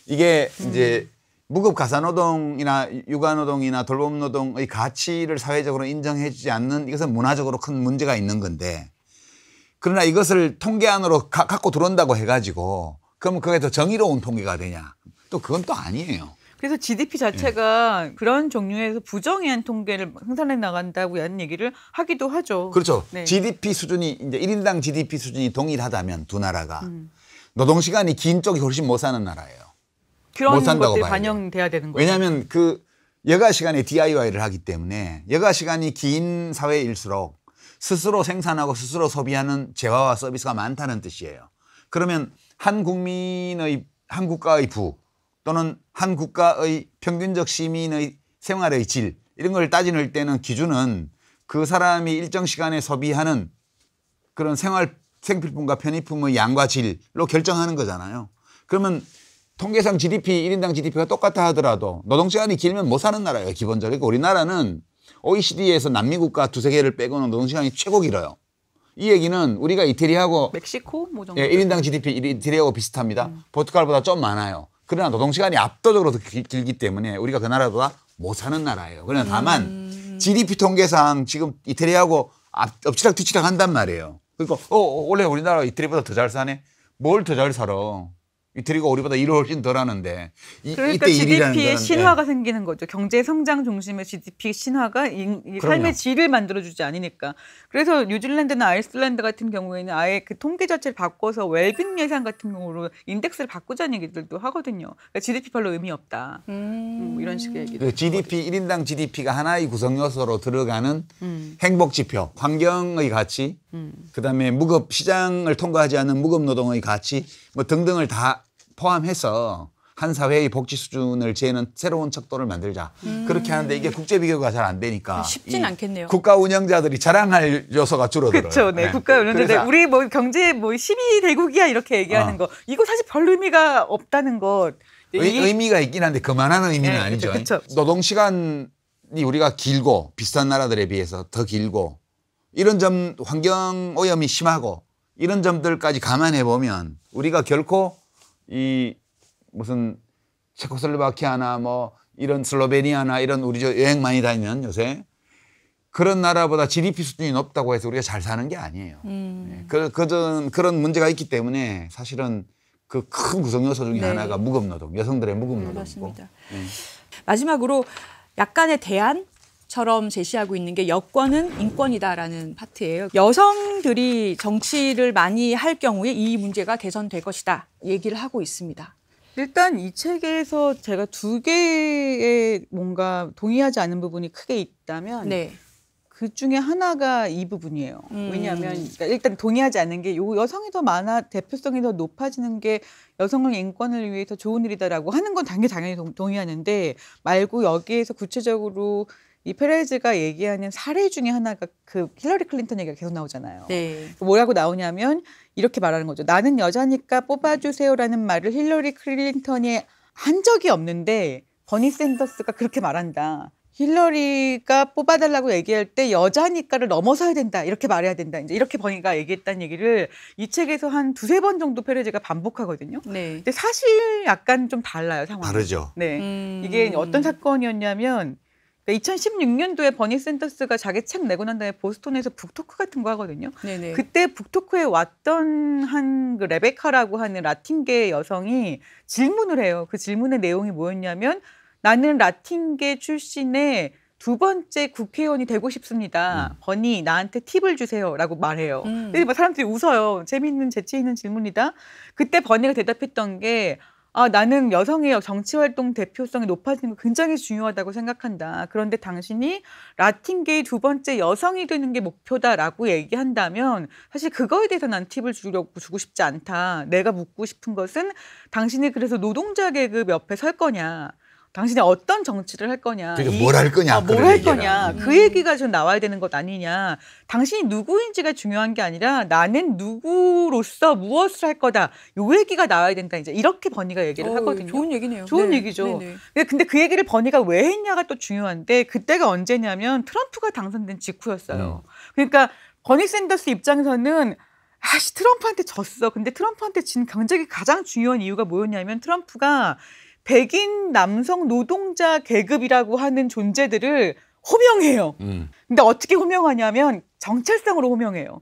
이게 음. 이제 무급 가사노동이나 육아노동이나 돌봄노동의 가치를 사회적으로 인정해주지 않는 이것은 문화적으로 큰 문제가 있는 건데 그러나 이것을 통계안으로 가, 갖고 들어온다고 해가지고 그러면 그게 더 정의로운 통계가 되냐 또 그건 또 아니에요. 그래서 GDP 자체가 음. 그런 종류에서 부정의한 통계를 생산해 나간다고 하는 얘기를 하기도 하죠. 그렇죠. 네. GDP 수준이 이제 일인당 GDP 수준이 동일하다면 두 나라가 음. 노동 시간이 긴 쪽이 훨씬 못 사는 나라예요. 그런 것들이 반영돼야 되는 거예요 왜냐하면 그 여가 시간에 DIY를 하기 때문에 여가 시간이 긴 사회일수록 스스로 생산하고 스스로 소비하는 재화와 서비스가 많다는 뜻이에요. 그러면 한 국민의 한 국가의 부 또는 한 국가의 평균적 시민의 생활의 질 이런 걸 따지는 때는 기준은 그 사람이 일정 시간에 소비하는 그런 생활 생필품과 편의품의 양과 질로 결정하는 거잖아요. 그러면 통계상 GDP, 1인당 GDP가 똑같아 하더라도 노동시간이 길면 못 사는 나라예요, 기본적으로. 그러니까 우리나라는 OECD에서 남미국가 두세 개를 빼고는 노동시간이 최고 길어요. 이 얘기는 우리가 이태리하고 멕시코 뭐 정도 예, 1인당 GDP 이태리하고 비슷합니다. 음. 포르투갈보다 좀 많아요. 그러나 노동시간이 압도적으로 더 길, 기 때문에 우리가 그 나라보다 못 사는 나라예요. 그러나 다만 음. GDP 통계상 지금 이태리하고 엎치락 뒤치락 한단 말이에요. 그러니까 어, 어 원래 우리나라 이태리보다 더 잘 사네. 뭘 더 잘 살아. 이태리가 우리보다 1을 훨씬 덜하는데 이, 그러니까 GDP의 신화가 생기는 거죠. 경제 성장 중심의 GDP 신화가 이, 이 삶의 질을 만들어주지 않으니까. 그래서 뉴질랜드나 아이슬란드 같은 경우에는 아예 그 통계 자체를 바꿔서 웰빙 예산 같은 경우로 인덱스를 바꾸자는 얘기들도 하거든요. 그러니까 GDP 별로 의미 없다. 음... 뭐 이런 식의 얘기. 그 GDP 거든요 1인당 GDP가 하나의 구성 요소로 들어가는 음. 행복 지표, 환경의 가치, 음. 그다음에 무급 시장을 통과하지 않는 무급 노동의 가치 뭐 등등을 다 포함해서 한 사회의 복지 수준을 재는 새로운 척도를 만들자. 음. 그렇게 하는데 이게 국제 비교가 잘 안 되니까 아, 쉽진 않겠네요. 국가 운영자들이 자랑할 요소가 줄어들어요. 그렇죠. 네. 네. 국가 운영자들 우리 뭐 경제 뭐12 대국이야 이렇게 얘기하는 어. 거. 이거 사실 별 의미가 없다는 것. 의, 미가 있긴 한데 그만한 의미는 네. 아니죠. 그쵸. 노동 시간이 우리가 길고 비슷한 나라들에 비해서 더 길고 이런 점 환경 오염이 심하고 이런 점들까지 감안해 보면 우리가 결코 이 무슨 체코슬로바키아나 뭐 이런 슬로베니아나 이런 우리 저 여행 많이 다니는 요새 그런 나라보다 GDP 수준이 높다고 해서 우리가 잘 사는 게 아니에요. 음. 네, 그, 그런, 그런 문제가 있기 때문에 사실은 그 큰 구성 요소 중에 네. 하나가 무급노동, 여성들의 무급노동이니다 네. 마지막으로 약간의 대안 처럼 제시하고 있는 게 여권은 인권이다라는 파트예요. 여성들이 정치를 많이 할 경우에 이 문제가 개선될 것이다 얘기를 하고 있습니다. 일단 이 책에서 제가 두 개의 뭔가 동의하지 않는 부분이 크게 있다면 네. 그 중에 하나가 이 부분이에요. 음. 왜냐하면 그러니까 일단 동의하지 않는 게 요 여성이 더 많아 대표성이 더 높아지는 게 여성의 인권을 위해서 좋은 일이다라고 하는 건 당연히 당연히 동의하는데 말고 여기에서 구체적으로 이 페레즈가 얘기하는 사례 중에 하나가 그 힐러리 클린턴 얘기가 계속 나오잖아요. 네. 뭐라고 나오냐면 이렇게 말하는 거죠. 나는 여자니까 뽑아주세요라는 말을 힐러리 클린턴이 한 적이 없는데 버니 샌더스가 그렇게 말한다. 힐러리가 뽑아달라고 얘기할 때 여자니까를 넘어서야 된다 이렇게 말해야 된다 이제 이렇게 버니가 얘기했다는 얘기를 이 책에서 한 두세 번 정도 페레즈가 반복하거든요 네. 근데 사실 약간 좀 달라요 상황이 다르죠 네 음... 이게 어떤 사건이었냐면 그 그러니까 2016년도에 버니 샌더스가 자기 책 내고 난 다음에 보스톤에서 북토크 같은 거 하거든요. 네네. 그때 북토크에 왔던 한 그 레베카라고 하는 라틴계 여성이 질문을 해요. 그 질문의 내용이 뭐였냐면 나는 라틴계 출신의 두 번째 국회의원이 되고 싶습니다. 음. 버니 나한테 팁을 주세요라고 말해요. 음. 근데 사람들이 웃어요. 재미있는 재치 있는 질문이다. 그때 버니가 대답했던 게 아, 나는 여성의 정치활동 대표성이 높아지는 거 굉장히 중요하다고 생각한다. 그런데 당신이 라틴계의 두 번째 여성이 되는 게 목표다라고 얘기한다면 사실 그거에 대해서 난 팁을 주려고 주고 싶지 않다. 내가 묻고 싶은 것은 당신이 그래서 노동자 계급 옆에 설 거냐. 당신이 어떤 정치를 할 거냐. 그러 뭘할 거냐. 아, 어, 뭘할 거냐. 음. 그 얘기가 좀 나와야 되는 것 아니냐. 당신이 누구인지가 중요한 게 아니라 나는 누구로서 무엇을 할 거다. 요 얘기가 나와야 된다. 이제 이렇게 버니가 얘기를 어, 하거든요. 좋은 얘기네요. 좋은 네. 얘기죠. 네네. 근데 그 얘기를 버니가 왜 했냐가 또 중요한데 그때가 언제냐면 트럼프가 당선된 직후였어요. 음. 그러니까 버니 샌더스 입장에서는 아씨 트럼프한테 졌어. 근데 트럼프한테 진 경쟁이 가장 중요한 이유가 뭐였냐면 트럼프가 백인 남성 노동자 계급이라고 하는 존재들을 호명해요. 음. 근데 어떻게 호명하냐면 정찰상으로 호명해요.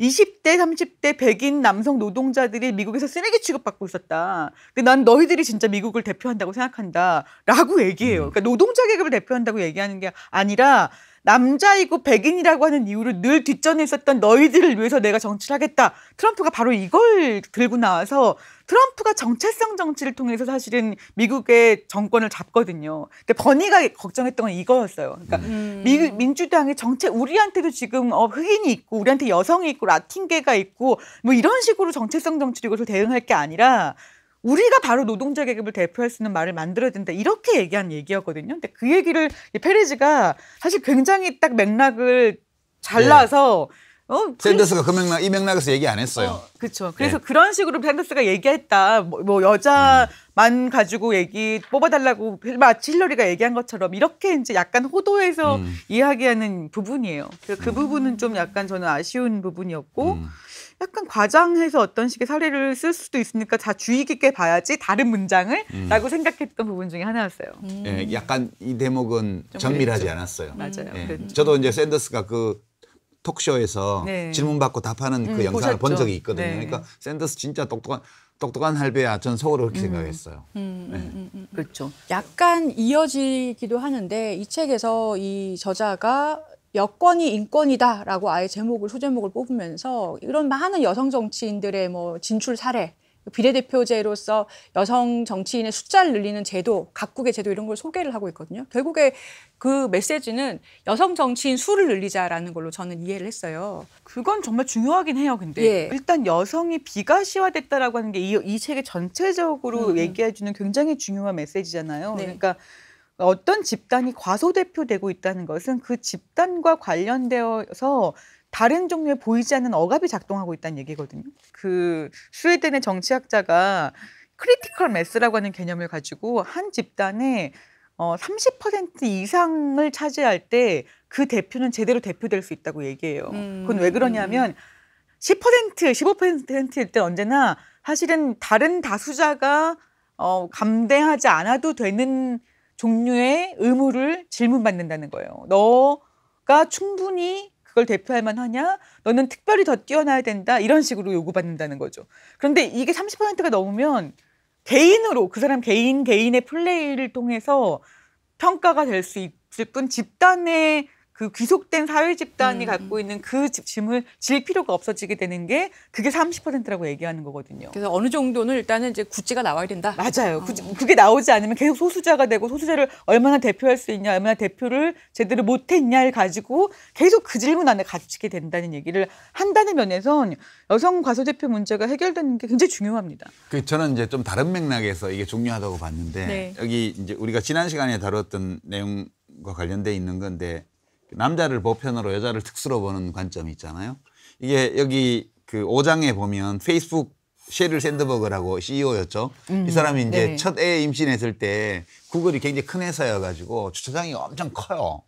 20대, 30대 백인 남성 노동자들이 미국에서 쓰레기 취급받고 있었다. 근데 난 너희들이 진짜 미국을 대표한다고 생각한다. 라고 얘기해요. 음. 그러니까 노동자 계급을 대표한다고 얘기하는 게 아니라 남자이고 백인이라고 하는 이유로 늘 뒷전에 있었던 너희들을 위해서 내가 정치를 하겠다. 트럼프가 바로 이걸 들고 나와서 트럼프가 정체성 정치를 통해서 사실은 미국의 정권을 잡거든요. 근데 그러니까 버니가 걱정했던 건 이거였어요. 그러니까 음. 미, 민주당의 정체 우리한테도 지금 어, 흑인이 있고 우리한테 여성이 있고 라틴계가 있고 뭐 이런 식으로 정체성 정치를이으로 대응할 게 아니라 우리가 바로 노동자 계급을 대표할 수 있는 말을 만들어야 된다 이렇게 얘기한 얘기였거든요. 근데 그 얘기를 페레즈가 사실 굉장히 딱 맥락을 잘라서 네. 어, 샌더스가 그 맥락, 이 맥락에서 얘기 안 했어요. 어, 그렇죠. 그래서 네. 그런 식으로 샌더스가 얘기했다. 뭐, 뭐 여자만 음. 가지고 얘기 뽑아달라고 마치 힐러리가 얘기한 것처럼 이렇게 이제 약간 호도해서 음. 이야기하는 부분이에요. 그그 그 음. 부분은 좀 약간 저는 아쉬운 부분이었고 음. 약간 과장해서 어떤 식의 사례를 쓸 수도 있으니까 다 주의 깊게 봐야지 다른 문장을 음. 라고 생각했던 부분 중에 하나였어요. 음. 예, 약간 이 대목은 정밀하지 그랬죠. 않았어요. 음, 맞아요. 예. 저도 이제 샌더스가 그 톡쇼에서 네. 질문 받고 답하는 그 음, 영상을 보셨죠? 본 적이 있거든요. 네. 그러니까 샌더스 진짜 똑똑한 똑똑한 할배야. 전 서울을 그렇게 음, 생각했어요. 음, 음, 네. 음, 음, 그렇죠. 약간 이어지기도 하는데 이 책에서 이 저자가 여권이 인권이다라고 아예 제목을 소제목을 뽑으면서 이런 많은 여성 정치인들의 뭐 진출 사례 비례대표제로서 여성 정치인의 숫자를 늘리는 제도, 각국의 제도 이런 걸 소개를 하고 있거든요. 결국에 그 메시지는 여성 정치인 수를 늘리자라는 걸로 저는 이해를 했어요. 그건 정말 중요하긴 해요. 근데 예. 일단 여성이 비가시화됐다라고 하는 게이이 책의 전체적으로 음, 음. 얘기해주는 굉장히 중요한 메시지잖아요. 네. 그러니까 어떤 집단이 과소대표되고 있다는 것은 그 집단과 관련되어서 다른 종류의 보이지 않는 억압이 작동하고 있다는 얘기거든요. 그 스웨덴의 정치학자가 크리티컬 매스라고 하는 개념을 가지고 한 집단의 어, 30% 이상을 차지할 때 그 대표는 제대로 대표될 수 있다고 얘기해요. 음. 그건 왜 그러냐면 10% 15%일 때 언제나 사실은 다른 다수자가 어, 감대하지 않아도 되는 종류의 의무를 질문받는다는 거예요. 너가 충분히 그걸 대표할 만하냐? 너는 특별히 더 뛰어나야 된다. 이런 식으로 요구받는다는 거죠. 그런데 이게 30%가 넘으면 개인으로 그 사람 개인 개인의 플레이를 통해서 평가가 될 수 있을 뿐 집단의 그 귀속된 사회 집단이 음. 갖고 음. 있는 그 짐을 질 필요가 없어지게 되는 게 그게 30%라고 얘기하는 거거든요. 그래서 어느 정도는 일단은 이제 구찌가 나와야 된다. 맞아요. 아. 구찌, 어. 그게 나오지 않으면 계속 소수자가 되고 소수자를 얼마나 대표할 수 있냐, 얼마나 대표를 제대로 못했냐를 가지고 계속 그 질문 안에 갇히게 된다는 얘기를 한다는 면에선 여성 과소대표 문제가 해결되는 게 굉장히 중요합니다. 그 저는 이제 좀 다른 맥락에서 이게 중요하다고 봤는데 네. 여기 이제 우리가 지난 시간에 다뤘던 내용. 과 관련돼 있는 건데 남자를 보편으로 여자를 특수로 보는 관점이 있잖아요. 이게 여기 그 5장에 보면 페이스북 셰를 샌드버그라고 CEO였죠. 음, 이 사람이 이제 네. 첫애 임신했을 때 구글이 굉장히 큰 회사여가지고 주차장이 엄청 커요.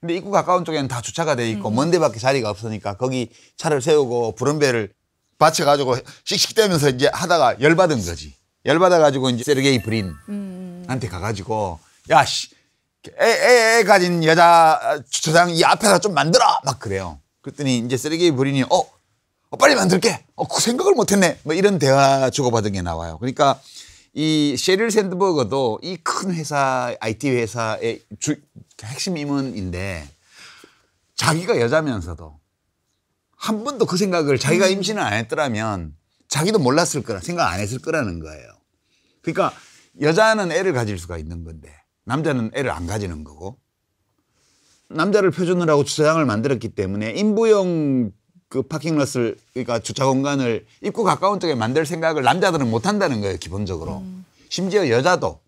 근데 입구 가까운 쪽에는 다 주차가 돼 있고 음. 먼 데밖에 자리가 없으니까 거기 차를 세우고 부른배를 받쳐가지고 씩씩대면서 이제 하다가 열받은 거지. 열받아가지고 이제 세르게이 브린한테 음. 가가지고 야, 씨, 애, 애 가진 여자 주차장 이 앞에다 좀 만들어 막 그래요. 그랬더니 이제 쓰레기 부리니 어, 어 빨리 만들게. 어 그 생각을 못했네. 뭐 이런 대화 주고받은 게 나와요. 그러니까 이 셰릴 샌드버거도 이 큰 회사 IT 회사의 주, 핵심 임원인데 자기가 여자면서도 한 번도 그 생각을 자기가 음. 임신을 안 했더라면 자기도 몰랐을 거라 생각 안 했을 거라는 거예요. 그러니까 여자는 애를 가질 수가 있는 건데 남자는 애를 안 가지는 거고 남자를 표준으로 하고 주차장을 만들었기 때문에 인부용 그 파킹럿을 그러니까 주차 공간을 입구 가까운 쪽에 만들 생각을 남자들은 못 한다는 거예요 기본적으로 음. 심지어 여자도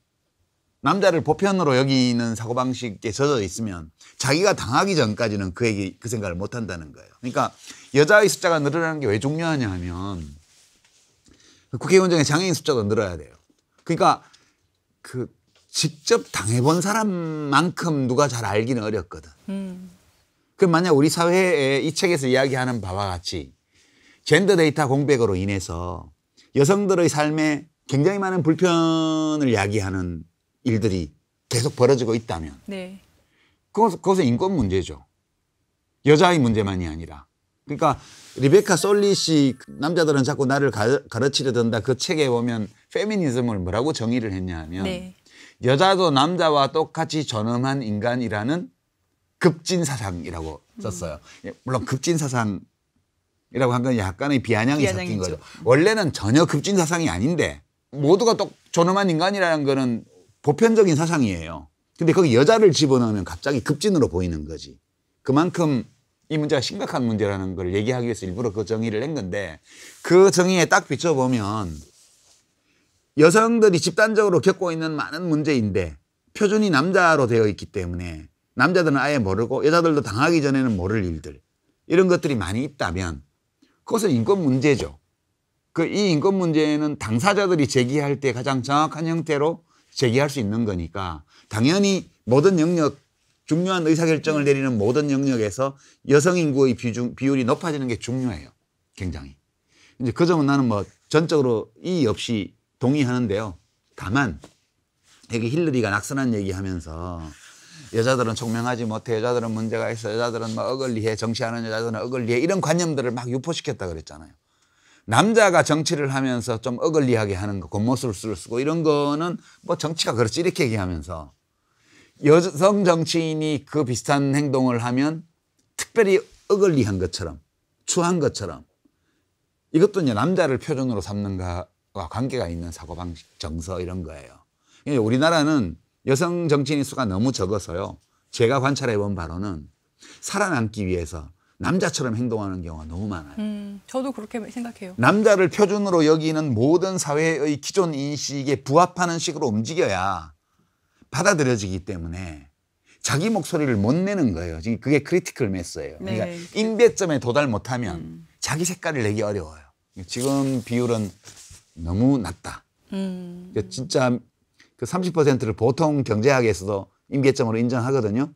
남자를 보편으로 여기는 사고방식에 젖어 있으면 자기가 당하기 전까지는 그 얘기 그 생각을 못 한다는 거예요 그러니까 여자의 숫자가 늘어나는 게 왜 중요하냐 하면 그 국회의원 중에 장애인 숫자도 늘어야 돼요 그러니까 그 직접 당해본 사람만큼 누가 잘 알기는 어렵거든. 음. 그 만약 우리 사회에 이 책에서 이야기하는 바와 같이 젠더 데이터 공백으로 인해서 여성들의 삶에 굉장히 많은 불편을 야기하는 일들이 계속 벌어지고 있다면 네. 그것, 그것은 인권 문제죠. 여자의 문제만이 아니라. 그러니까 리베카 솔리 씨 남자들은 자꾸 나를 가르치려 든다 그 책에 보면 페미니즘을 뭐라고 정의를 했냐 하면 네. 여자도 남자와 똑같이 전음한 인간이라는 급진 사상이라고 음. 썼어요. 음. 물론 급진 사상이라고 한 건 약간의 비아냥이 섞인 거죠. 원래는 전혀 급진 사상이 아닌데 모두가 똑 존엄한 인간이라는 거는 보편적인 사상이에요. 근데 거기 여자를 집어넣으면 갑자기 급진으로 보이는 거지. 그만큼 이 문제가 심각한 문제라는 걸 얘기하기 위해서 일부러 그 정의를 낸 건데 그 정의에 딱 비춰보면 여성들이 집단적으로 겪고 있는 많은 문제인데 표준이 남자로 되어 있기 때문에 남자들은 아예 모르고 여자들도 당하기 전에는 모를 일들 이런 것들이 많이 있다면 그것은 인권 문제죠. 그 이 인권 문제는 당사자들이 제기할 때 가장 정확한 형태로 제기할 수 있는 거니까 당연히 모든 영역 중요한 의사결정을 내리는 모든 영역에서 여성 인구의 비중, 비율이 높아지는 게 중요해요. 굉장히. 이제 그 점은 나는 뭐 전적으로 이의 없이 동의하는데요. 다만 되게 힐러리가 낙선한 얘기하면서 여자들은 총명하지 못해 여자들은 문제가 있어 여자들은 막 뭐 어글리해 정치하는 여자들은 어글리해 이런 관념들을 막 유포시켰다 그랬잖아요. 남자가 정치를 하면서 좀 어글리하게 하는 거겉모습을 쓰고 이런 거는 뭐 정치가 그렇지 이렇게 얘기하면서 여성 정치인이 그 비슷한 행동을 하면 특별히 어글리한 것처럼 추한 것처럼 이것도 이제 남자를 표준으로 삼는가 와 관계가 있는 사고방식, 정서 이런 거예요. 우리나라는 여성 정치인 수가 너무 적어서요. 제가 관찰해 본 바로는 살아남기 위해서 남자처럼 행동하는 경우가 너무 많아요. 음, 저도 그렇게 생각해요. 남자를 표준으로 여기는 모든 사회의 기존 인식에 부합하는 식으로 움직여야 받아들여지기 때문에 자기 목소리를 못 내는 거예요. 지금 그게 크리티컬 매스예요. 네. 그러니까 임배점에 그 도달 못하면 음. 자기 색깔을 내기 어려워요. 지금 비율은 너무 낮다. 음. 그러니까 진짜 그 30%를 보통 경제학에서도 임계점으로 인정하거든요.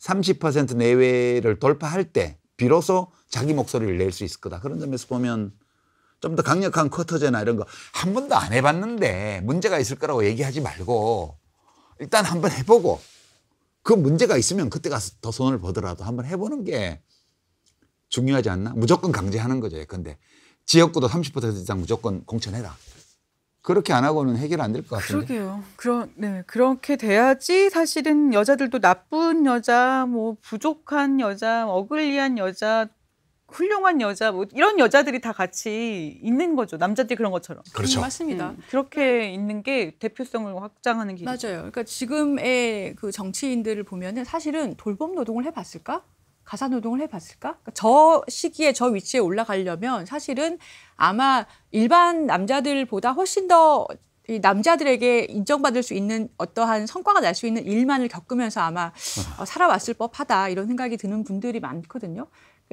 30% 내외를 돌파할 때 비로소 자기 목소리를 낼 수 있을 거다. 그런 점에서 보면 좀 더 강력한 쿼터제나 이런 거 한 번도 안 해봤는데 문제가 있을 거라고 얘기하지 말고 일단 한번 해보고 그 문제가 있으면 그때 가서 더 손을 보더라도 한번 해보는 게 중요하지 않나? 무조건 강제하는 거죠. 근데 지역구도 30% 이상 무조건 공천해라. 그렇게 안 하고는 해결 안 될 것 같은데. 그러게요. 그런 네 그렇게 돼야지 사실은 여자들도 나쁜 여자, 뭐 부족한 여자, 어글리한 여자, 훌륭한 여자, 뭐 이런 여자들이 다 같이 있는 거죠. 남자들이 그런 것처럼. 음, 그렇죠. 음, 맞습니다. 음, 그렇게 있는 게 대표성을 확장하는 길. 맞아요. 그러니까 지금의 그 정치인들을 보면은 사실은 돌봄 노동을 해봤을까? 가사 노동을 해봤을까? 그니까저 시기에 저 위치에 올라가려면 사실은 아마 일반 남자들보다 훨씬 더이 남자들에게 인정받을 수 있는 어떠한 성과가 날 수 있는 일만을 겪으면서 아마 어, 살아왔을 법하다 이런 생각이 드는 분들이 많거든요.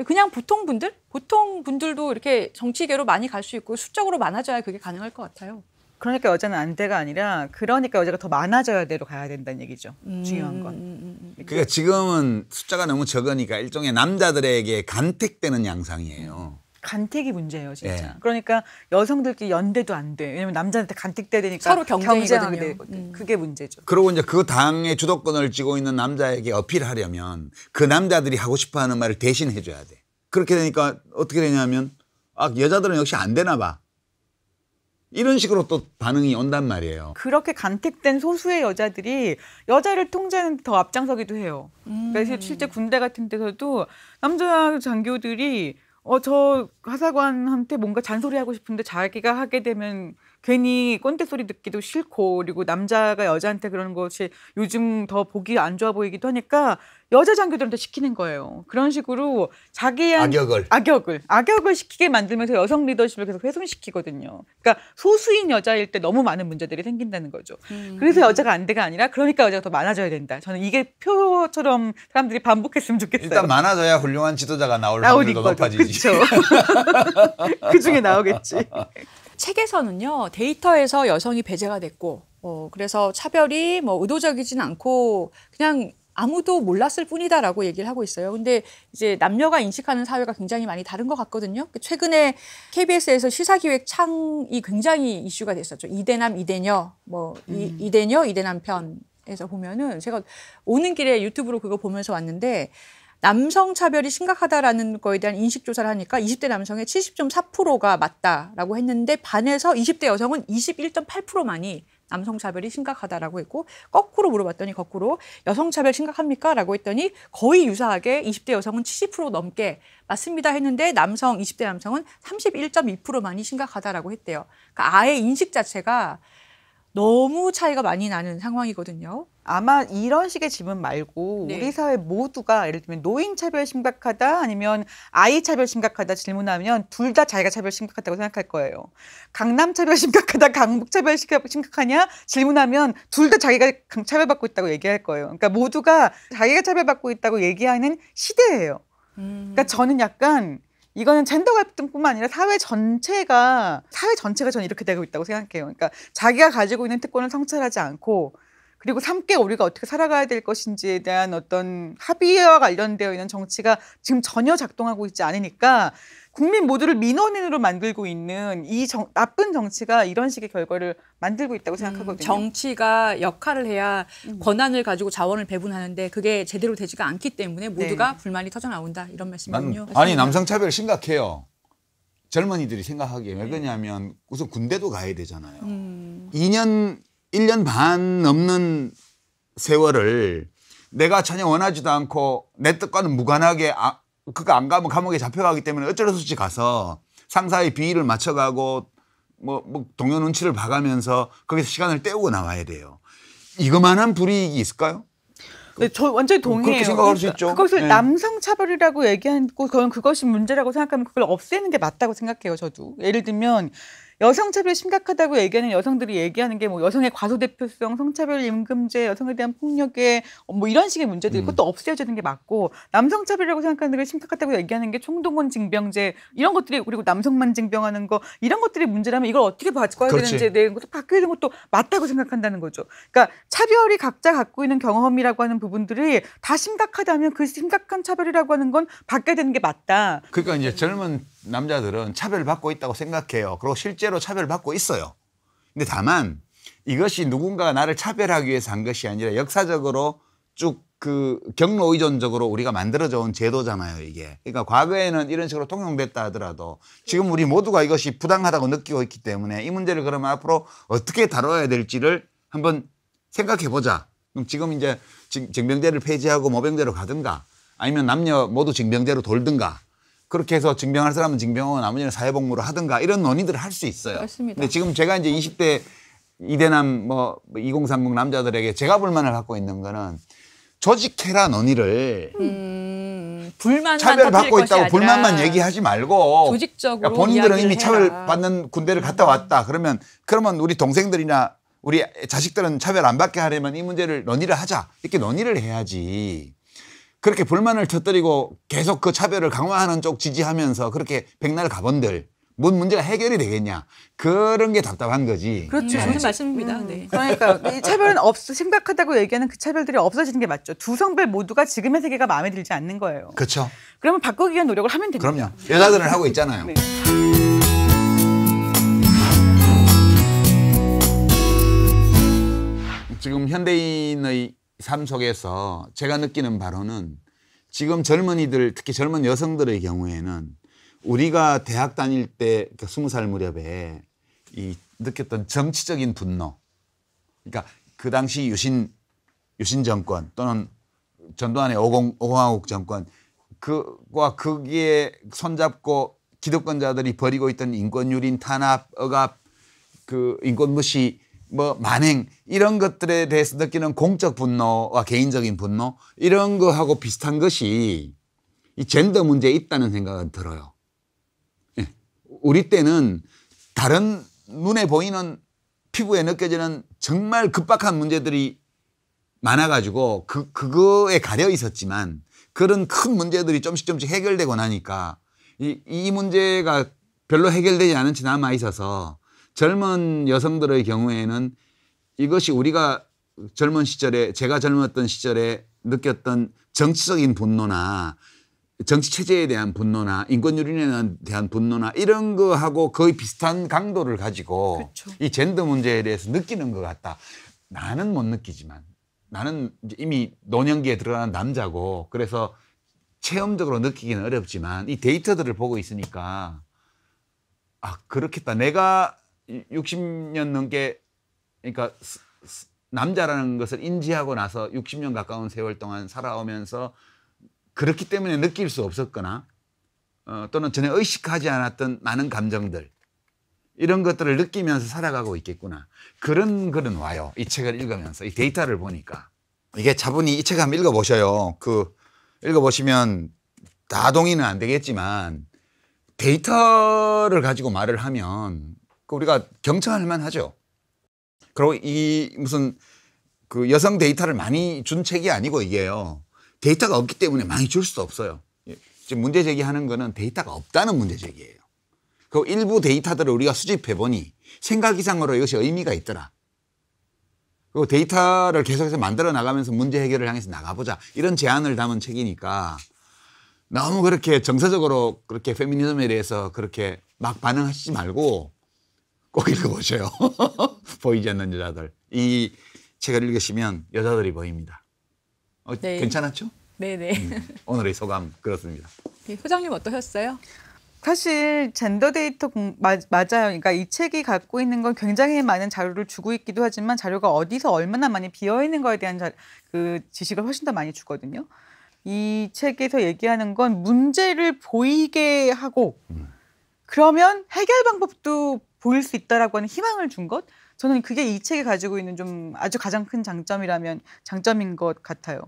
그냥 보통 분들, 보통 분들도 이렇게 정치계로 많이 갈 수 있고 수적으로 많아져야 그게 가능할 것 같아요. 그러니까 여자는 안돼가 아니라 그러니까 여자가 더 많아져야 돼로 가야 된다는 얘기죠. 음, 중요한 건. 음. 음, 음. 그러니까 지금은 숫자가 너무 적으니까 일종의 남자들에게 간택되는 양상이에요. 간택이 문제예요, 진짜. 네. 그러니까 여성들끼리 연대도 안 돼. 왜냐면 남자한테 간택돼야 되니까 서로 경쟁하게 되거든. 음. 그게 문제죠. 그리고 이제 그 당의 주도권을 쥐고 있는 남자에게 어필하려면 그 남자들이 하고 싶어 하는 말을 대신 해줘야 돼. 그렇게 되니까 어떻게 되냐면 아, 여자들은 역시 안 되나 봐. 이런 식으로 또 반응이 온단 말이에요. 그렇게 간택된 소수의 여자들이 여자를 통제는 하데더 앞장서기도 해요. 그러니까 음. 그래서 실제 군대 같은 데서도 남자 장교들이 어저 하사관한테 뭔가 잔소리하고 싶은데 자기가 하게 되면 괜히 꼰대 소리 듣기도 싫고 그리고 남자가 여자한테 그러는 것이 요즘 더 보기 안 좋아 보이기도 하니까 여자 장교들한테 시키는 거예요. 그런 식으로 자기의 악역을 악역을 악역을 시키게 만들면서 여성 리더십을 계속 훼손시키거든요. 그러니까 소수인 여자일 때 너무 많은 문제들이 생긴다는 거죠. 음. 그래서 여자가 안 돼가 아니라 그러니까 여자가 더 많아져야 된다. 저는 이게 표처럼 사람들이 반복했으면 좋겠어요. 일단 많아져야 훌륭한 지도자가 나올 확률도 높아지지. 그그 중에 나오겠지. 책에서는요 데이터에서 여성이 배제가 됐고 어, 그래서 차별이 뭐 의도적이진 않고 그냥 아무도 몰랐을 뿐이다라고 얘기를 하고 있어요. 근데 이제 남녀가 인식하는 사회가 굉장히 많이 다른 것 같거든요. 그 최근에 KBS에서 시사기획 창이 굉장히 이슈가 됐었죠. 이대남, 이대녀, 뭐 이, 음. 이, 이대녀, 이대남편. 에서 보면은 제가 오는 길에 유튜브로 그거 보면서 왔는데 남성 차별이 심각하다라는 거에 대한 인식 조사를 하니까 20대 남성의 70.4%가 맞다라고 했는데 반에서 20대 여성은 21.8%만이 남성 차별이 심각하다라고 했고 거꾸로 물어봤더니 거꾸로 여성 차별 심각합니까라고 했더니 거의 유사하게 20대 여성은 70% 넘게 맞습니다 했는데 남성 20대 남성은 31.2%만이 심각하다라고 했대요. 그러니까 아예 인식 자체가 너무 차이가 많이 나는 상황이거든요. 아마 이런 식의 질문 말고 네. 우리 사회 모두가 예를 들면 노인 차별 심각하다 아니면 아이 차별 심각하다 질문하면 둘 다 자기가 차별 심각하다고 생각할 거예요. 강남 차별 심각하다 강북 차별 심각하냐 질문하면 둘 다 자기가 차별받고 있다고 얘기할 거예요. 그러니까 모두가 자기가 차별받고 있다고 얘기하는 시대예요. 음. 그러니까 저는 약간 이거는 젠더 갈등뿐만 아니라 사회 전체가 사회 전체가 저는 이렇게 되고 있다고 생각해요. 그러니까 자기가 가지고 있는 특권을 성찰하지 않고 그리고 함께 우리가 어떻게 살아가야 될 것인지에 대한 어떤 합의와 관련되어 있는 정치가 지금 전혀 작동하고 있지 않으니까 국민 모두를 민원인으로 만들고 있는 이 정, 나쁜 정치가 이런 식의 결과를 만들고 있다고 음, 생각하거든요. 음, 정치가 역할을 해야 음. 권한을 가지고 자원을 배분하는데 그게 제대로 되지가 않기 때문에 모두가 네. 불만이 터져 나온다 이런 말씀이군요. 아니 남성 차별 심각해요. 젊은이들이 생각하기에 네. 왜 그러냐면 우선 군대도 가야 되잖아요. 음. 2년 1년 반 넘는 세월을 내가 전혀 원하지도 않고 내 뜻과는 무관하게 아, 그거 안 가면 감옥에 잡혀가기 때문에 어쩔 수 없이 가서 상사의 비위를 맞춰가고 뭐, 뭐 동료 눈치를 봐가면서 거기서 시간을 때우고 나와야 돼요. 이거만한 불이익이 있을까요? 네, 저 완전히 동의해요. 그렇게 생각할 수 그러니까 있죠. 그것을 네. 남성 차별이라고 얘기하고 그건 그것이 문제라고 생각하면 그걸 없애는 게 맞다고 생각해요. 저도 예를 들면 여성차별이 심각하다고 얘기하는 여성들이 얘기하는 게 뭐 여성의 과소대표성, 성차별, 임금제, 여성에 대한 폭력에 뭐 이런 식의 문제들 음. 그것도 없애야되는 게 맞고 남성차별이라고 생각하는 게 심각하다고 얘기하는 게 총동원 징병제 이런 것들이 그리고 남성만 징병하는 거 이런 것들이 문제라면 이걸 어떻게 바꿔야 되는지에 대한 것도 바뀌야 되는 것도 맞다고 생각한다는 거죠. 그러니까 차별이 각자 갖고 있는 경험이라고 하는 부분들이 다 심각하다면 그 심각한 차별이라고 하는 건바뀌야 되는 게 맞다. 그러니까 이제 젊은 남자들은 차별을 받고 있다고 생각해요. 그리고 실제로 실제로 차별받고 을 있어요. 근데 다만 이것이 누군가가 나를 차별하기 위해서 한 것이 아니라 역사적으로 쭉 그 경로 의존적으로 우리가 만들어져 온 제도잖아요, 이게. 그러니까 과거에는 이런 식으로 통용됐다 하더라도 지금 우리 모두가 이것이 부당하다고 느끼고 있기 때문에 이 문제를 그러면 앞으로 어떻게 다뤄야 될지를 한번 생각해 보자. 그럼 지금 이제 징병제를 폐지하고 모병제로 가든가 아니면 남녀 모두 징병제로 돌든가 그렇게 해서 증명할 사람은 증명하고 나머지는 사회복무를 하든가 이런 논의들을 할 수 있어요. 그렇습니다. 근데 지금 제가 이제 20대 이대남 뭐 2030 남자들에게 제가 불만을 갖고 있는 거는 조직해라 논의를 음, 불만 차별받고 있다고 불만만 얘기하지 말고 조직적으로 그러니까 본인들은 이미 차별받는 군대를 갔다 왔다 그러면 그러면 우리 동생들이나 우리 자식들은 차별 안 받게 하려면 이 문제를 논의를 하자 이렇게 논의를 해야지. 그렇게 불만을 터뜨리고 계속 그 차별을 강화하는 쪽 지지하면서 그렇게 백날 가본들 뭔 문제가 해결이 되겠냐 그런 게 답답한 거지. 그렇죠, 무슨 네. 음, 말씀입니다. 음. 네. 그러니까 이 차별은 없어 심각하다고 얘기하는 그 차별들이 없어지는 게 맞죠. 두 성별 모두가 지금의 세계가 마음에 들지 않는 거예요. 그렇죠. 그러면 바꾸기 위한 노력을 하면 됩니다. 그럼요. 여자들은 하고 있잖아요. 네. 지금 현대인의 삶 속에서 제가 느끼는 바로는 지금 젊은이들 특히 젊은 여성들의 경우에는 우리가 대학 다닐 때 그러니까 20살 무렵에 이 느꼈던 정치적인 분노 그러니까 그 당시 유신 유신 정권 또는 전두환의 오공 오공화국 정권 그와 거기에 손잡고 기득권자들이 벌이고 있던 인권유린 탄압 억압 그 인권 무시 뭐 만행 이런 것들에 대해서 느끼는 공적 분노와 개인적인 분노 이런 거하고 비슷한 것이 이 젠더 문제에 있다는 생각은 들어요. 예. 우리 때는 다른 눈에 보이는 피부에 느껴지는 정말 급박한 문제들이 많아가지고 그, 그거에 가려 있었지만 그런 큰 문제들이 좀씩 좀씩 해결되고 나니까 이, 이 문제가 별로 해결되지 않은 채 남아 있어서 젊은 여성들의 경우에는 이것이 우리가 젊은 시절에 제가 젊었던 시절에 느꼈던 정치적인 분노나 정치 체제에 대한 분노나 인권 유린에 대한 분노나 이런 거하고 거의 비슷한 강도를 가지고 그렇죠. 이 젠더 문제에 대해서 느끼는 것 같다. 나는 못 느끼지만 나는 이미 노년기에 들어간 남자고 그래서 체험적으로 느끼기는 어렵지만 이 데이터들을 보고 있으니까 아 그렇겠다. 내가 60년 넘게 그러니까 남자라는 것을 인지하고 나서 60년 가까운 세월 동안 살아오면서 그렇기 때문에 느낄 수 없었거나 어, 또는 전혀 의식하지 않았던 많은 감정들 이런 것들을 느끼면서 살아가고 있겠구나 그런 글은 와요 이 책을 읽으면서 이 데이터를 보니까 이게 자분이 이책 한번 읽어보셔요 그 읽어보시면 다 동의는 안 되겠지만 데이터를 가지고 말을 하면 우리가 경청할 만하죠. 그리고 이 무슨 그 여성 데이터를 많이 준 책이 아니고 이게요. 데이터가 없기 때문에 많이 줄 수도 없어요. 예. 지금 문제 제기하는 거는 데이터가 없다는 문제 제기예요. 그 일부 데이터들을 우리가 수집해 보니 생각 이상으로 이것이 의미가 있더라. 그리고 데이터를 계속해서 만들어 나가면서 문제 해결을 향해서 나가보자. 이런 제안을 담은 책이니까 너무 그렇게 정서적으로 그렇게 페미니즘에 대해서 그렇게 막 반응하시지 말고 꼭 읽어보세요. 보이지 않는 여자들. 이 책을 읽으시면 여자들이 보입니다. 어, 네. 괜찮았죠? 네네. 음, 오늘의 소감 그렇습니다. 예, 소장님 어떠셨어요? 사실 젠더 데이터 공, 마, 맞아요. 그러니까 이 책이 갖고 있는 건 굉장히 많은 자료를 주고 있기도 하지만 자료가 어디서 얼마나 많이 비어 있는 거에 대한 자, 그 지식을 훨씬 더 많이 주거든요. 이 책에서 얘기하는 건 문제를 보이게 하고 음. 그러면 해결 방법도 보일 수 있다라고 하는 희망을 준 것. 저는 그게 이 책이 가지고 있는 좀 아주 가장 큰 장점이라면 장점인 것 같아요.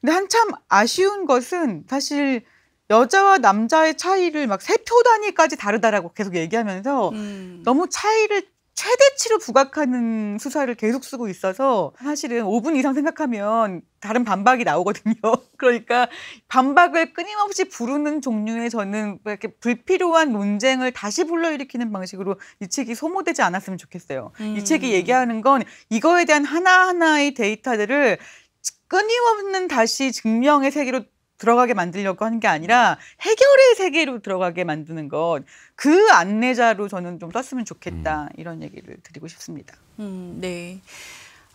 근데 한참 아쉬운 것은 사실 여자와 남자의 차이를 막 세 표 단위까지 다르다라고 계속 얘기하면서 음. 너무 차이를 최대치로 부각하는 수사를 계속 쓰고 있어서 사실은 5분 이상 생각하면 다른 반박이 나오거든요. 그러니까 반박을 끊임없이 부르는 종류의 저는 뭐 이렇게 불필요한 논쟁을 다시 불러일으키는 방식으로 이 책이 소모되지 않았으면 좋겠어요. 음. 이 책이 음. 얘기하는 건 이거에 대한 하나하나의 데이터들을 끊임없는 다시 증명의 세계로 들어가게 만들려고 하는 게 아니라 해결의 세계로 들어가게 만드는 것 그 안내자로 저는 좀 썼으면 좋겠다 음. 이런 얘기를 드리고 싶습니다. 음, 네.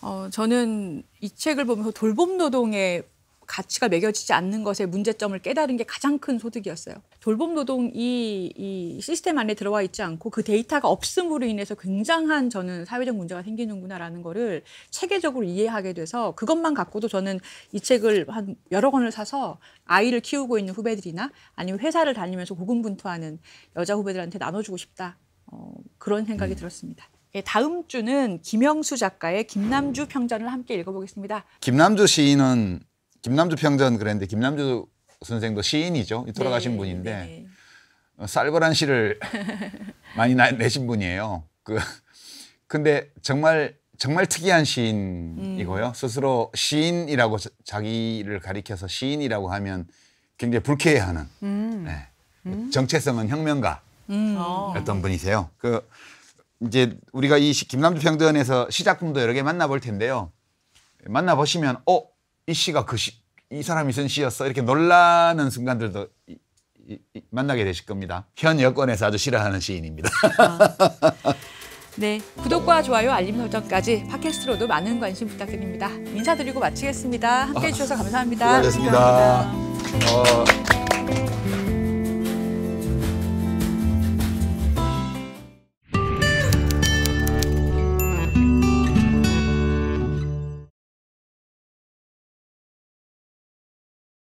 어, 저는 이 책을 보면서 돌봄 노동의 가치가 매겨지지 않는 것의 문제점을 깨달은 게 가장 큰 소득이었어요. 돌봄 노동이 이 시스템 안에 들어와 있지 않고 그 데이터가 없음으로 인해서 굉장한 저는 사회적 문제가 생기는구나라는 거를 체계적으로 이해하게 돼서 그것만 갖고도 저는 이 책을 한 여러 권을 사서 아이를 키우고 있는 후배들이나 아니면 회사를 다니면서 고군분투하는 여자 후배들한테 나눠주고 싶다 어, 그런 생각이 네. 들었습니다. 예, 다음 주는 김영수 작가의 김남주 평전을 함께 읽어보겠습니다. 김남주 시인은 김남주 평전 그랬는데 김남주 선생도 시인이죠. 돌아가신 네, 분인데 네, 네. 어, 쌀벌한 시를 많이 나, 내신 분이에요. 그 근데 정말 정말 특이한 시인이고요. 음. 스스로 시인이라고 자기를 가리켜서 시인이라고 하면 굉장히 불쾌해하는 음. 네. 음. 정체성은 혁명가 음. 어떤 어. 분이세요. 그 이제 우리가 이 김남주 평전에서 시작품도 여러 개 만나볼 텐데요. 만나보시면 어이 시가 그 시, 이 사람이 쓴 시였어 이렇게 놀라는 순간들도 이, 이, 이, 만나게 되실 겁니다. 현 여권에서 아주 싫어하는 시인입니다. 아. 네, 구독과 좋아요, 알림 설정까지 팟캐스트로도 많은 관심 부탁드립니다. 인사드리고 마치겠습니다. 함께해 주셔서 아, 감사합니다. 수고하셨습니다. 감사합니다. 어...